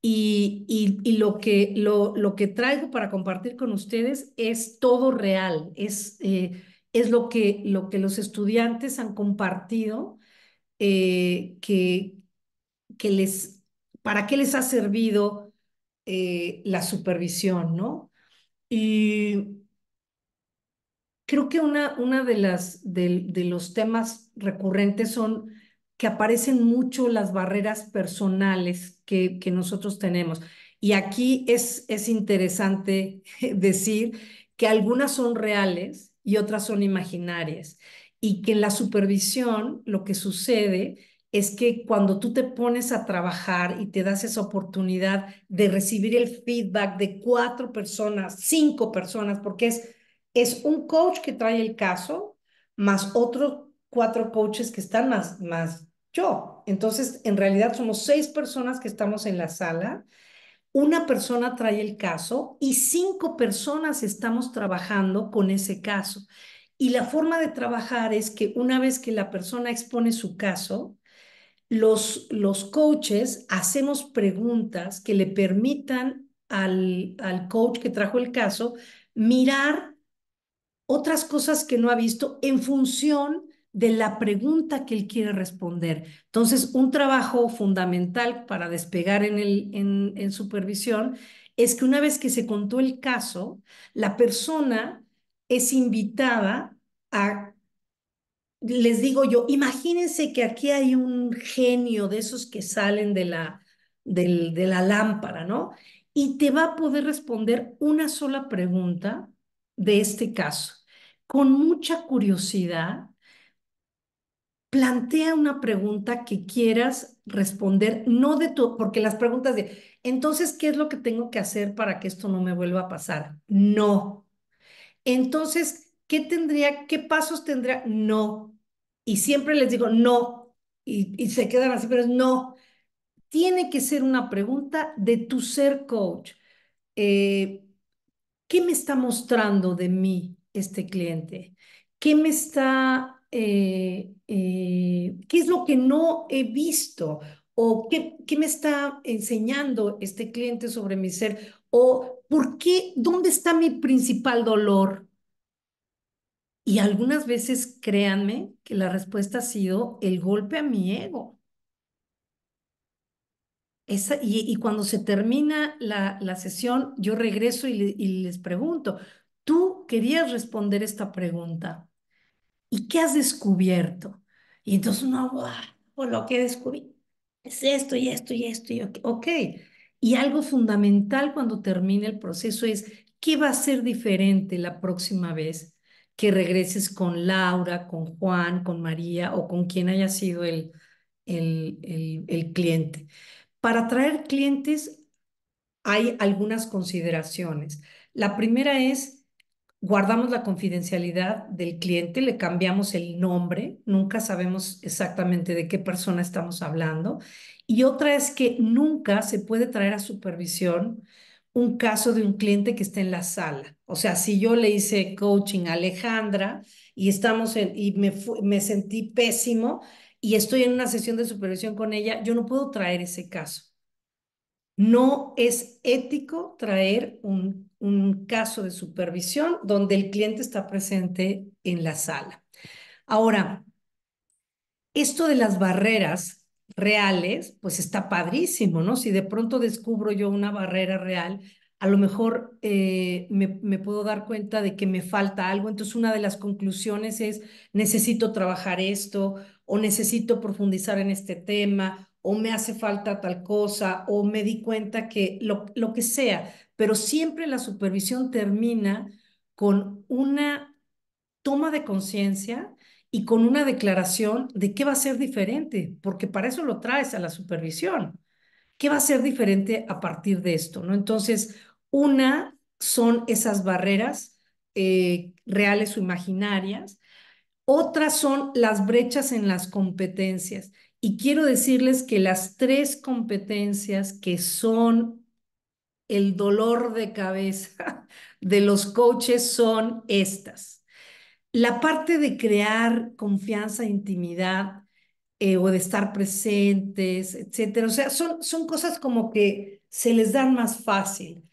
Y, lo, que, lo, que traigo para compartir con ustedes es todo real, es, eh, es lo, que, lo que los estudiantes han compartido, eh, que, que les, para qué les ha servido eh, la supervisión, ¿no? Y creo que una, una de, las, los temas recurrentes son que aparecen mucho las barreras personales que, que nosotros tenemos. Y aquí es, es interesante decir que algunas son reales y otras son imaginarias. Y que en la supervisión lo que sucede es que cuando tú te pones a trabajar y te das esa oportunidad de recibir el feedback de cuatro personas, cinco personas, porque es, es un coach que trae el caso, más otros cuatro coaches que están más, más yo. Entonces, en realidad somos seis personas que estamos en la sala, una persona trae el caso y cinco personas estamos trabajando con ese caso. Y la forma de trabajar es que una vez que la persona expone su caso, los, los coaches hacemos preguntas que le permitan al, coach que trajo el caso mirar otras cosas que no ha visto en función de la pregunta que él quiere responder. Entonces, un trabajo fundamental para despegar en, el, en, en supervisión es que una vez que se contó el caso, la persona es invitada a les digo yo, imagínense que aquí hay un genio de esos que salen de la, de la lámpara, ¿no? Y te va a poder responder una sola pregunta de este caso. Con mucha curiosidad, plantea una pregunta que quieras responder, no de tu, porque las preguntas de, entonces, ¿qué es lo que tengo que hacer para que esto no me vuelva a pasar? No. Entonces, ¿qué tendría, qué pasos tendría? No. Y siempre les digo, no. Y, se quedan así, pero es no. Tiene que ser una pregunta de tu ser coach. Eh, ¿Qué me está mostrando de mí este cliente? ¿Qué me está, eh, eh, qué es lo que no he visto? ¿O qué, qué me está enseñando este cliente sobre mi ser? ¿O por qué, dónde está mi principal dolor? Y algunas veces, créanme, que la respuesta ha sido el golpe a mi ego. Esa, y, cuando se termina la, la sesión, yo regreso y, les pregunto, tú querías responder esta pregunta. ¿Y qué has descubierto? Y entonces uno, ah, o lo que descubrí es esto y esto y esto y ok. Y algo fundamental cuando termine el proceso es, ¿qué va a ser diferente la próxima vez? que regreses con Laura, con Juan, con María o con quien haya sido el, el, el, cliente. Para traer clientes hay algunas consideraciones. La primera es, guardamos la confidencialidad del cliente, le cambiamos el nombre, nunca sabemos exactamente de qué persona estamos hablando. Y otra es que nunca se puede traer a supervisión un caso de un cliente que está en la sala. O sea, si yo le hice coaching a Alejandra y estamos en, y me, me sentí pésimo y estoy en una sesión de supervisión con ella, yo no puedo traer ese caso. No es ético traer un, un caso de supervisión donde el cliente está presente en la sala. Ahora, esto de las barreras reales, pues está padrísimo, ¿no? Si de pronto descubro yo una barrera real, a lo mejor eh, me, puedo dar cuenta de que me falta algo. Entonces, una de las conclusiones es, necesito trabajar esto o necesito profundizar en este tema o me hace falta tal cosa o me di cuenta que lo, lo que sea, pero siempre la supervisión termina con una toma de conciencia y con una declaración de qué va a ser diferente, porque para eso lo traes a la supervisión. ¿Qué va a ser diferente a partir de esto? ¿no? Entonces, una son esas barreras eh, reales o imaginarias, otras son las brechas en las competencias. Y quiero decirles que las tres competencias que son el dolor de cabeza de los coaches son estas. La parte de crear confianza, intimidad eh, o de estar presentes, etcétera. O sea, son, son cosas como que se les dan más fácil.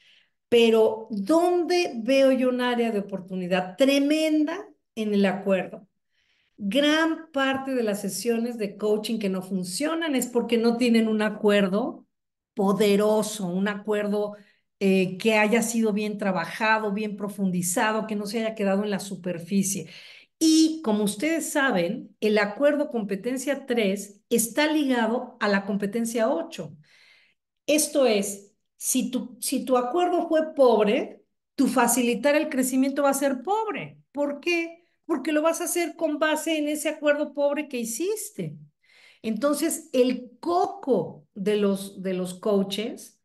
Pero ¿dónde veo yo un área de oportunidad tremenda en el acuerdo? Gran parte de las sesiones de coaching que no funcionan es porque no tienen un acuerdo poderoso, un acuerdo eh, que haya sido bien trabajado, bien profundizado, que no se haya quedado en la superficie. Y como ustedes saben, el acuerdo competencia 3 está ligado a la competencia 8. Esto es, si tu, acuerdo fue pobre, tu facilitar el crecimiento va a ser pobre. ¿Por qué? Porque lo vas a hacer con base en ese acuerdo pobre que hiciste. Entonces, el coco de los, de los coaches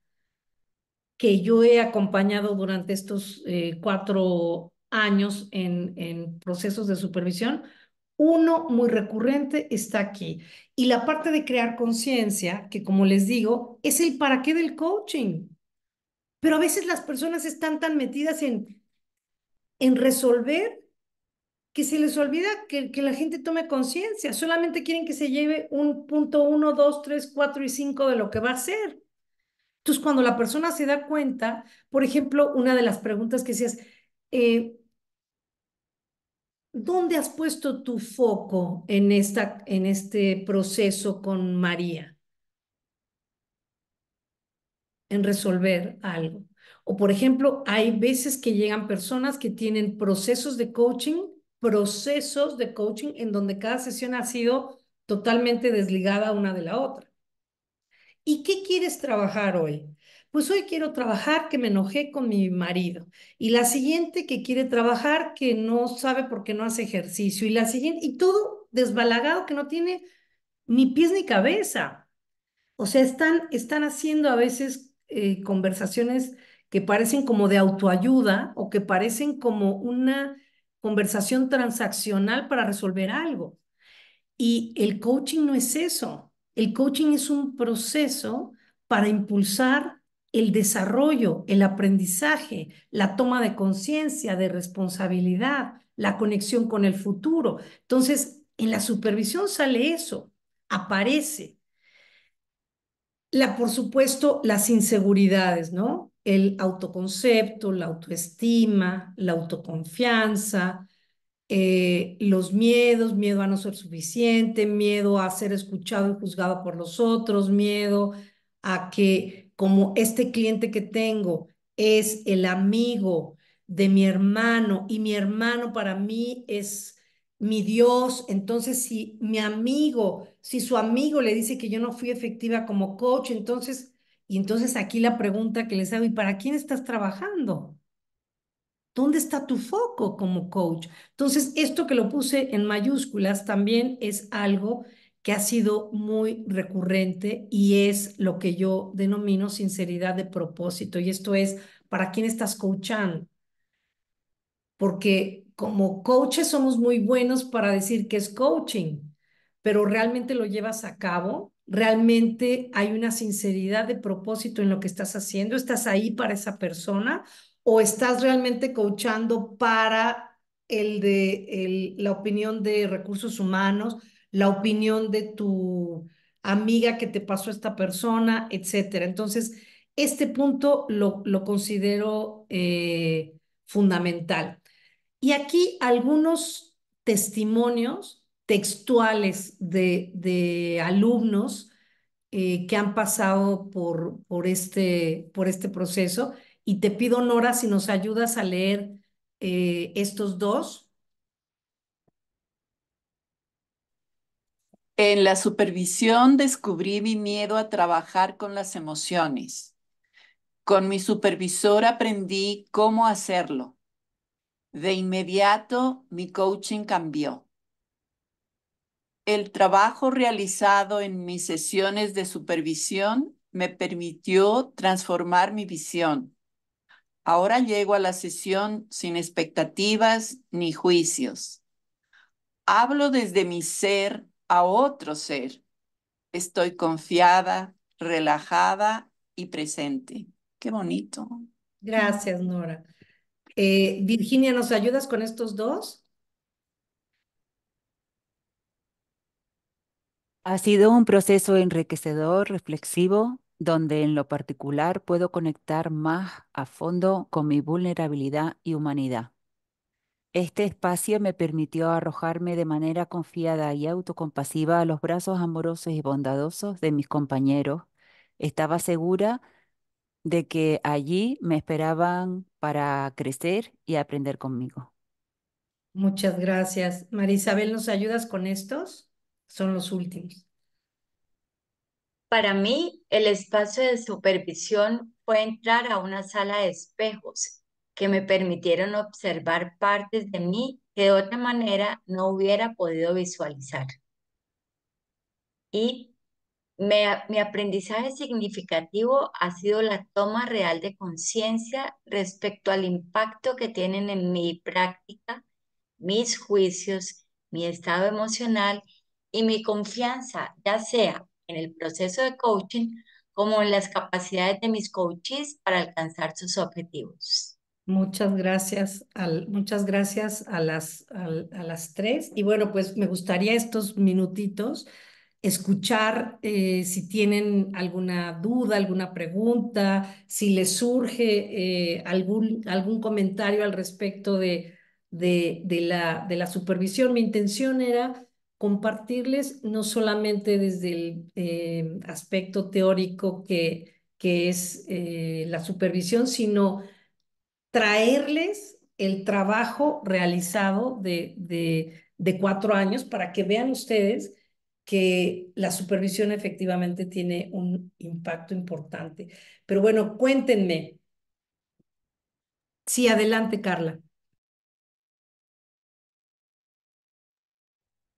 que yo he acompañado durante estos eh, cuatro años en, procesos de supervisión, uno muy recurrente está aquí. Y la parte de crear conciencia, que como les digo, es el para qué del coaching. Pero a veces las personas están tan metidas en, en resolver que se les olvida que, que la gente tome conciencia. Solamente quieren que se lleve un punto uno, dos, tres, cuatro y cinco de lo que va a ser. Entonces, cuando la persona se da cuenta, por ejemplo, una de las preguntas que hacías, es eh, ¿dónde has puesto tu foco en, esta, en este proceso con María? En resolver algo. O por ejemplo, hay veces que llegan personas que tienen procesos de coaching, procesos de coaching en donde cada sesión ha sido totalmente desligada una de la otra. ¿Y qué quieres trabajar hoy? Pues hoy quiero trabajar que me enojé con mi marido. Y la siguiente que quiere trabajar que no sabe por qué no hace ejercicio. Y la siguiente, y todo desbalagado que no tiene ni pies ni cabeza. O sea, están, están haciendo a veces eh, conversaciones que parecen como de autoayuda o que parecen como una conversación transaccional para resolver algo. Y el coaching no es eso. El coaching es un proceso para impulsar el desarrollo, el aprendizaje, la toma de conciencia, de responsabilidad, la conexión con el futuro. Entonces, en la supervisión sale eso, aparece. La, por supuesto, las inseguridades, ¿no? El autoconcepto, la autoestima, la autoconfianza, eh, los miedos, miedo a no ser suficiente, miedo a ser escuchado y juzgado por los otros, miedo a que como este cliente que tengo es el amigo de mi hermano y mi hermano para mí es mi Dios, entonces si mi amigo, si su amigo le dice que yo no fui efectiva como coach, entonces, y entonces aquí la pregunta que les hago, ¿y para quién estás trabajando? ¿Dónde está tu foco como coach? Entonces, esto que lo puse en mayúsculas también es algo que ha sido muy recurrente y es lo que yo denomino sinceridad de propósito. Y esto es, ¿para quién estás coachando? Porque como coaches somos muy buenos para decir que es coaching, pero realmente lo llevas a cabo, realmente hay una sinceridad de propósito en lo que estás haciendo, estás ahí para esa persona o estás realmente coachando para el de la opinión de recursos humanos, la opinión de tu amiga que te pasó esta persona, etcétera. Entonces, este punto lo, considero eh, fundamental. Y aquí algunos testimonios textuales de, alumnos eh, que han pasado por, por, este, por este proceso y te pido, Nora, si nos ayudas a leer eh, estos dos. En la supervisión descubrí mi miedo a trabajar con las emociones. Con mi supervisor aprendí cómo hacerlo. De inmediato mi coaching cambió. El trabajo realizado en mis sesiones de supervisión me permitió transformar mi visión Ahora llego a la sesión sin expectativas ni juicios. Hablo desde mi ser a otro ser. Estoy confiada, relajada y presente. Qué bonito. Gracias, Nora. Eh, Virginia, ¿nos ayudas con estos dos? Ha sido un proceso enriquecedor, reflexivo, donde en lo particular puedo conectar más a fondo con mi vulnerabilidad y humanidad. Este espacio me permitió arrojarme de manera confiada y autocompasiva a los brazos amorosos y bondadosos de mis compañeros. Estaba segura de que allí me esperaban para crecer y aprender conmigo. Muchas gracias. María Isabel, ¿nos ayudas con estos? Son los últimos. Para mí, el espacio de supervisión fue entrar a una sala de espejos que me permitieron observar partes de mí que de otra manera no hubiera podido visualizar. Y mi aprendizaje significativo ha sido la toma real de conciencia respecto al impacto que tienen en mi práctica, mis juicios, mi estado emocional y mi confianza, ya sea en el proceso de coaching como en las capacidades de mis coaches para alcanzar sus objetivos. Muchas gracias, muchas gracias a las, las tres. Y bueno, pues me gustaría estos minutitos escuchar eh, si tienen alguna duda, alguna pregunta, si les surge eh, algún, algún comentario al respecto de, de, la, de la supervisión. Mi intención era compartirles no solamente desde el eh, aspecto teórico que, que es eh, la supervisión, sino traerles el trabajo realizado de, de, de cuatro años para que vean ustedes que la supervisión efectivamente tiene un impacto importante. Pero bueno, cuéntenme. Sí, adelante, Carla.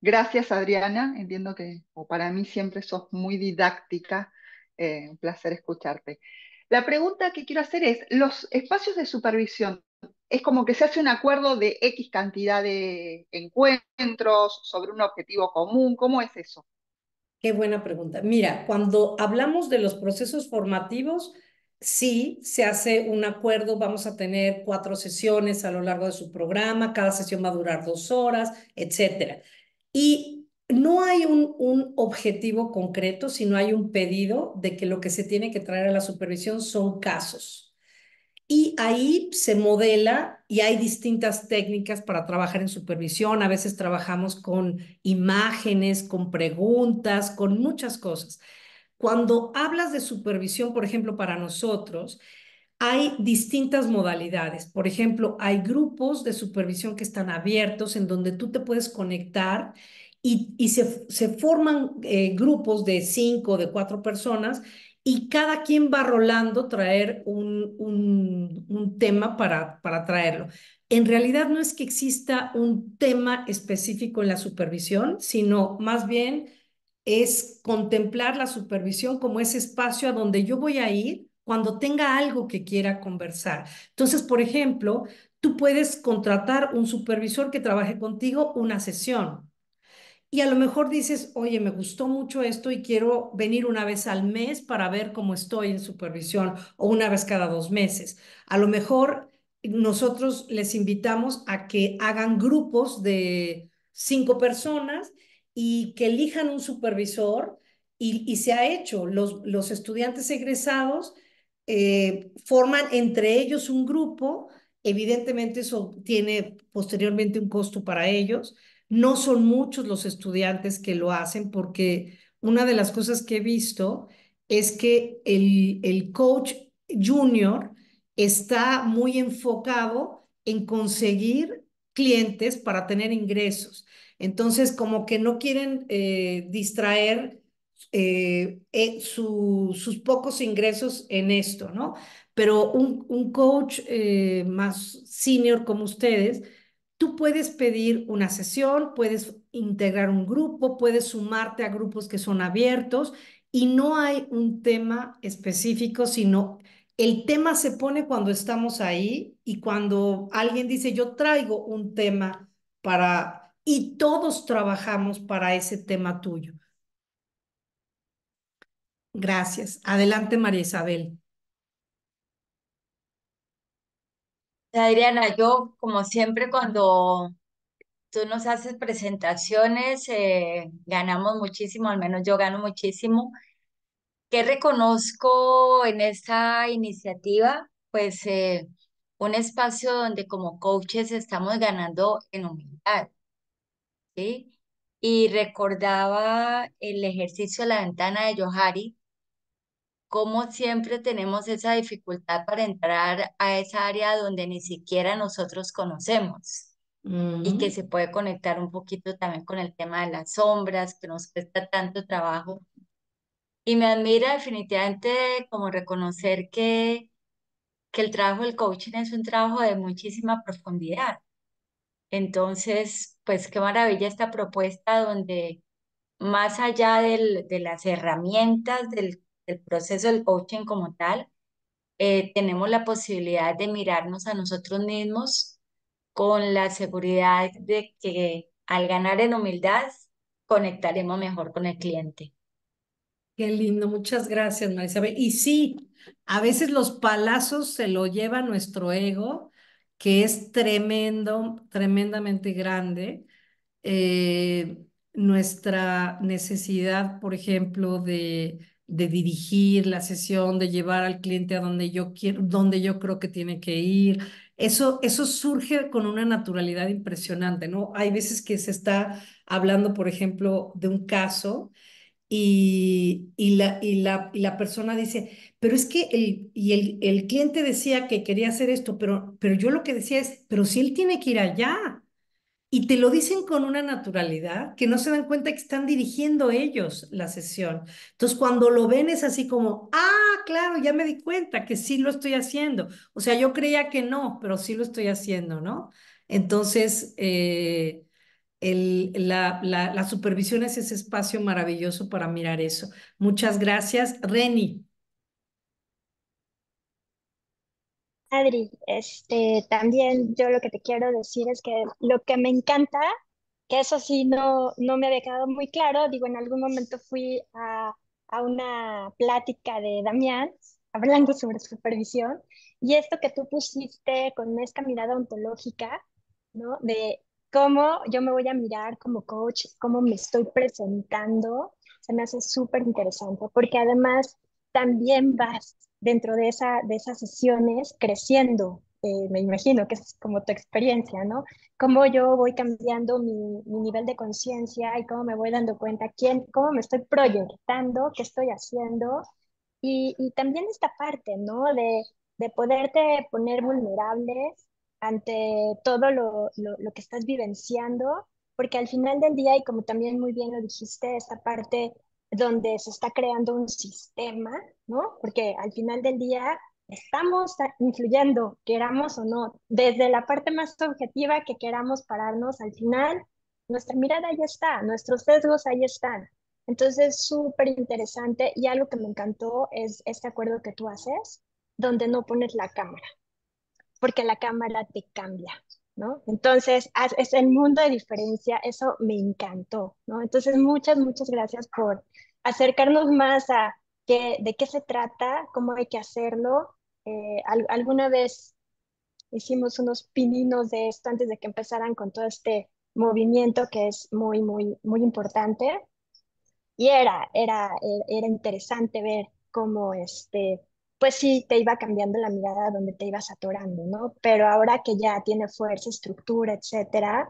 Gracias, Adriana. Entiendo que, para mí, siempre sos muy didáctica. Eh, un placer escucharte. La pregunta que quiero hacer es, los espacios de supervisión, es como que se hace un acuerdo de X cantidad de encuentros sobre un objetivo común, ¿cómo es eso? Qué buena pregunta. Mira, cuando hablamos de los procesos formativos, sí, se hace un acuerdo, vamos a tener cuatro sesiones a lo largo de su programa, cada sesión va a durar dos horas, etcétera. Y no hay un, objetivo concreto, sino hay un pedido de que lo que se tiene que traer a la supervisión son casos. Y ahí se modela y hay distintas técnicas para trabajar en supervisión. A veces trabajamos con imágenes, con preguntas, con muchas cosas. Cuando hablas de supervisión, por ejemplo, para nosotros, hay distintas modalidades. Por ejemplo, hay grupos de supervisión que están abiertos en donde tú te puedes conectar y, se, forman eh, grupos de cinco, de cuatro personas y cada quien va rolando traer un, tema para, para traerlo. En realidad no es que exista un tema específico en la supervisión, sino más bien es contemplar la supervisión como ese espacio a donde yo voy a ir cuando tenga algo que quiera conversar. Entonces, por ejemplo, tú puedes contratar un supervisor que trabaje contigo una sesión. Y a lo mejor dices, oye, me gustó mucho esto y quiero venir una vez al mes para ver cómo estoy en supervisión o una vez cada dos meses. A lo mejor nosotros les invitamos a que hagan grupos de cinco personas y que elijan un supervisor y, se ha hecho. los estudiantes egresados eh, forman entre ellos un grupo, evidentemente eso tiene posteriormente un costo para ellos. No son muchos los estudiantes que lo hacen porque una de las cosas que he visto es que el, el coach junior está muy enfocado en conseguir clientes para tener ingresos. Entonces, como que no quieren eh, distraer eh, eh, sus pocos ingresos en esto, ¿no? Pero un, coach eh, más senior como ustedes, tú puedes pedir una sesión, puedes integrar un grupo, puedes sumarte a grupos que son abiertos y no hay un tema específico, sino el tema se pone cuando estamos ahí y cuando alguien dice, yo traigo un tema para, y todos trabajamos para ese tema tuyo. Gracias. Adelante, María Isabel. Adriana, yo como siempre cuando tú nos haces presentaciones, eh, ganamos muchísimo, al menos yo gano muchísimo. ¿Qué reconozco en esta iniciativa? Pues eh, un espacio donde como coaches estamos ganando en humildad, ¿sí? Y recordaba el ejercicio de la ventana de Johari, cómo siempre tenemos esa dificultad para entrar a esa área donde ni siquiera nosotros conocemos y que se puede conectar un poquito también con el tema de las sombras que nos cuesta tanto trabajo. Y me admira definitivamente como reconocer que, que el trabajo del coaching es un trabajo de muchísima profundidad. Entonces, pues qué maravilla esta propuesta donde más allá del, de las herramientas del el proceso del coaching como tal, eh, tenemos la posibilidad de mirarnos a nosotros mismos con la seguridad de que al ganar en humildad conectaremos mejor con el cliente. Qué lindo, muchas gracias, Marisabel. Y sí, a veces los palazos se lo lleva nuestro ego, que es tremendo, tremendamente grande. Eh, nuestra necesidad, por ejemplo, de de dirigir la sesión, de llevar al cliente a donde yo quiero, donde yo creo que tiene que ir. Eso, eso surge con una naturalidad impresionante, ¿no? Hay veces que se está hablando, por ejemplo, de un caso y, la, y, la, la persona dice, pero es que el, y el, cliente decía que quería hacer esto, pero, pero yo lo que decía es, pero si él tiene que ir allá, y te lo dicen con una naturalidad que no se dan cuenta que están dirigiendo ellos la sesión. Entonces, cuando lo ven es así como, ah, claro, ya me di cuenta que sí lo estoy haciendo. O sea, yo creía que no, pero sí lo estoy haciendo, ¿no? Entonces, eh, la, la supervisión es ese espacio maravilloso para mirar eso. Muchas gracias. Reni, Adri, este, también yo lo que te quiero decir es que lo que me encanta, que eso sí no, no me había quedado muy claro, digo, en algún momento fui a, a una plática de Damián hablando sobre supervisión y esto que tú pusiste con esta mirada ontológica, ¿no? De cómo yo me voy a mirar como coach, cómo me estoy presentando, se me hace súper interesante, porque además también vas dentro de, esa, de esas sesiones creciendo. Eh, me imagino que es como tu experiencia, ¿no? Cómo yo voy cambiando mi, nivel de conciencia y cómo me voy dando cuenta, quién, cómo me estoy proyectando, qué estoy haciendo. Y, también esta parte, ¿no? De, de poderte poner vulnerable ante todo lo, lo, lo, que estás vivenciando, porque al final del día, y como también muy bien lo dijiste, esta parte donde se está creando un sistema, ¿no? Porque al final del día estamos influyendo, queramos o no, desde la parte más objetiva que queramos pararnos, al final nuestra mirada ahí está, nuestros sesgos ahí están. Entonces, súper interesante y algo que me encantó es este acuerdo que tú haces, donde no pones la cámara, porque la cámara te cambia, entonces, es el mundo de diferencia, eso me encantó, ¿no? Entonces, muchas, muchas gracias por acercarnos más a qué, de qué se trata, cómo hay que hacerlo. Eh, alguna vez hicimos unos pininos de esto antes de que empezaran con todo este movimiento que es muy, muy, muy importante. Y era, era, era interesante ver cómo este, pues sí te iba cambiando la mirada donde te ibas atorando, ¿no? Pero ahora que ya tiene fuerza, estructura, etcétera,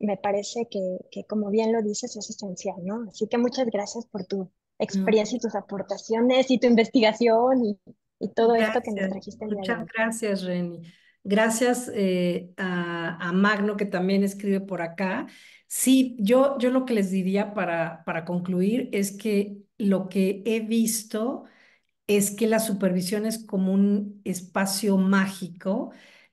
me parece que, como bien lo dices, es esencial, ¿no? Así que muchas gracias por tu experiencia y tus aportaciones y tu investigación y, todo esto que nos trajiste. Muchas gracias, Reni. Gracias eh, a, a, Magno, que también escribe por acá. Sí, yo, yo lo que les diría para, para concluir es que lo que he visto es que la supervisión es como un espacio mágico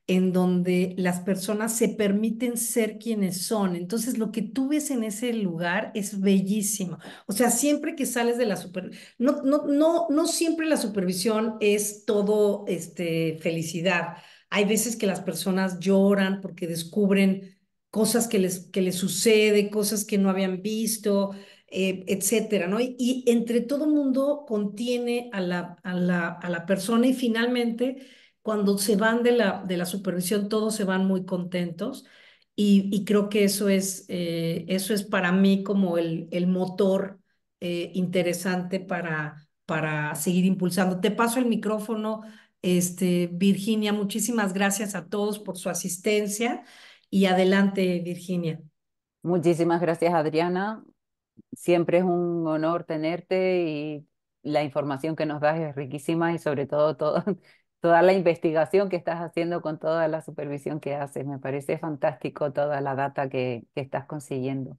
en donde las personas se permiten ser quienes son. Entonces, lo que tú ves en ese lugar es bellísimo. O sea, siempre que sales de la supervisión, no, no, no, no siempre la supervisión es todo este, felicidad. Hay veces que las personas lloran porque descubren cosas que les, que les sucede, cosas que no habían visto, eh, etcétera, ¿no? Y, entre todo mundo contiene a la, a la, a la persona y finalmente cuando se van de la, de la supervisión todos se van muy contentos y, creo que eso es, eh, eso es para mí como el, el motor eh, interesante para, para seguir impulsando. Te paso el micrófono, este, Virginia, muchísimas gracias a todos por su asistencia y adelante, Virginia. Muchísimas gracias, Adriana siempre es un honor tenerte y la información que nos das es riquísima y sobre todo, toda la investigación que estás haciendo con toda la supervisión que haces. Me parece fantástico toda la data que, estás consiguiendo.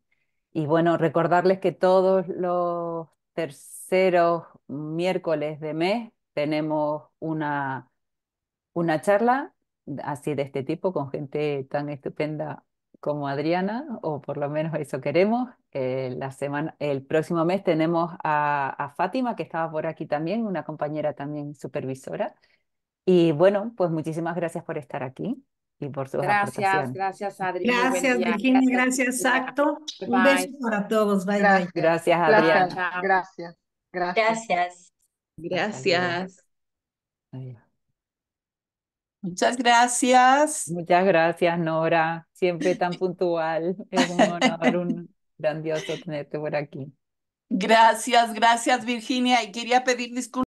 Y bueno, recordarles que todos los terceros miércoles de mes tenemos una, una charla así de este tipo con gente tan estupenda como Adriana, o por lo menos eso queremos. Eh, la semana, el próximo mes tenemos a, a, Fátima, que estaba por aquí también, una compañera también supervisora. Y bueno, pues muchísimas gracias por estar aquí y por sus Gracias, gracias Adriana. Gracias Virginia, gracias Acto. Un beso para todos, bye gracias. bye. Gracias Adriana. Gracias, gracias. Gracias. Gracias. gracias. Muchas gracias. Muchas gracias, Nora. Siempre tan puntual. Es un honor, un grandioso tenerte por aquí. Gracias, gracias, Virginia. Y quería pedir disculpas.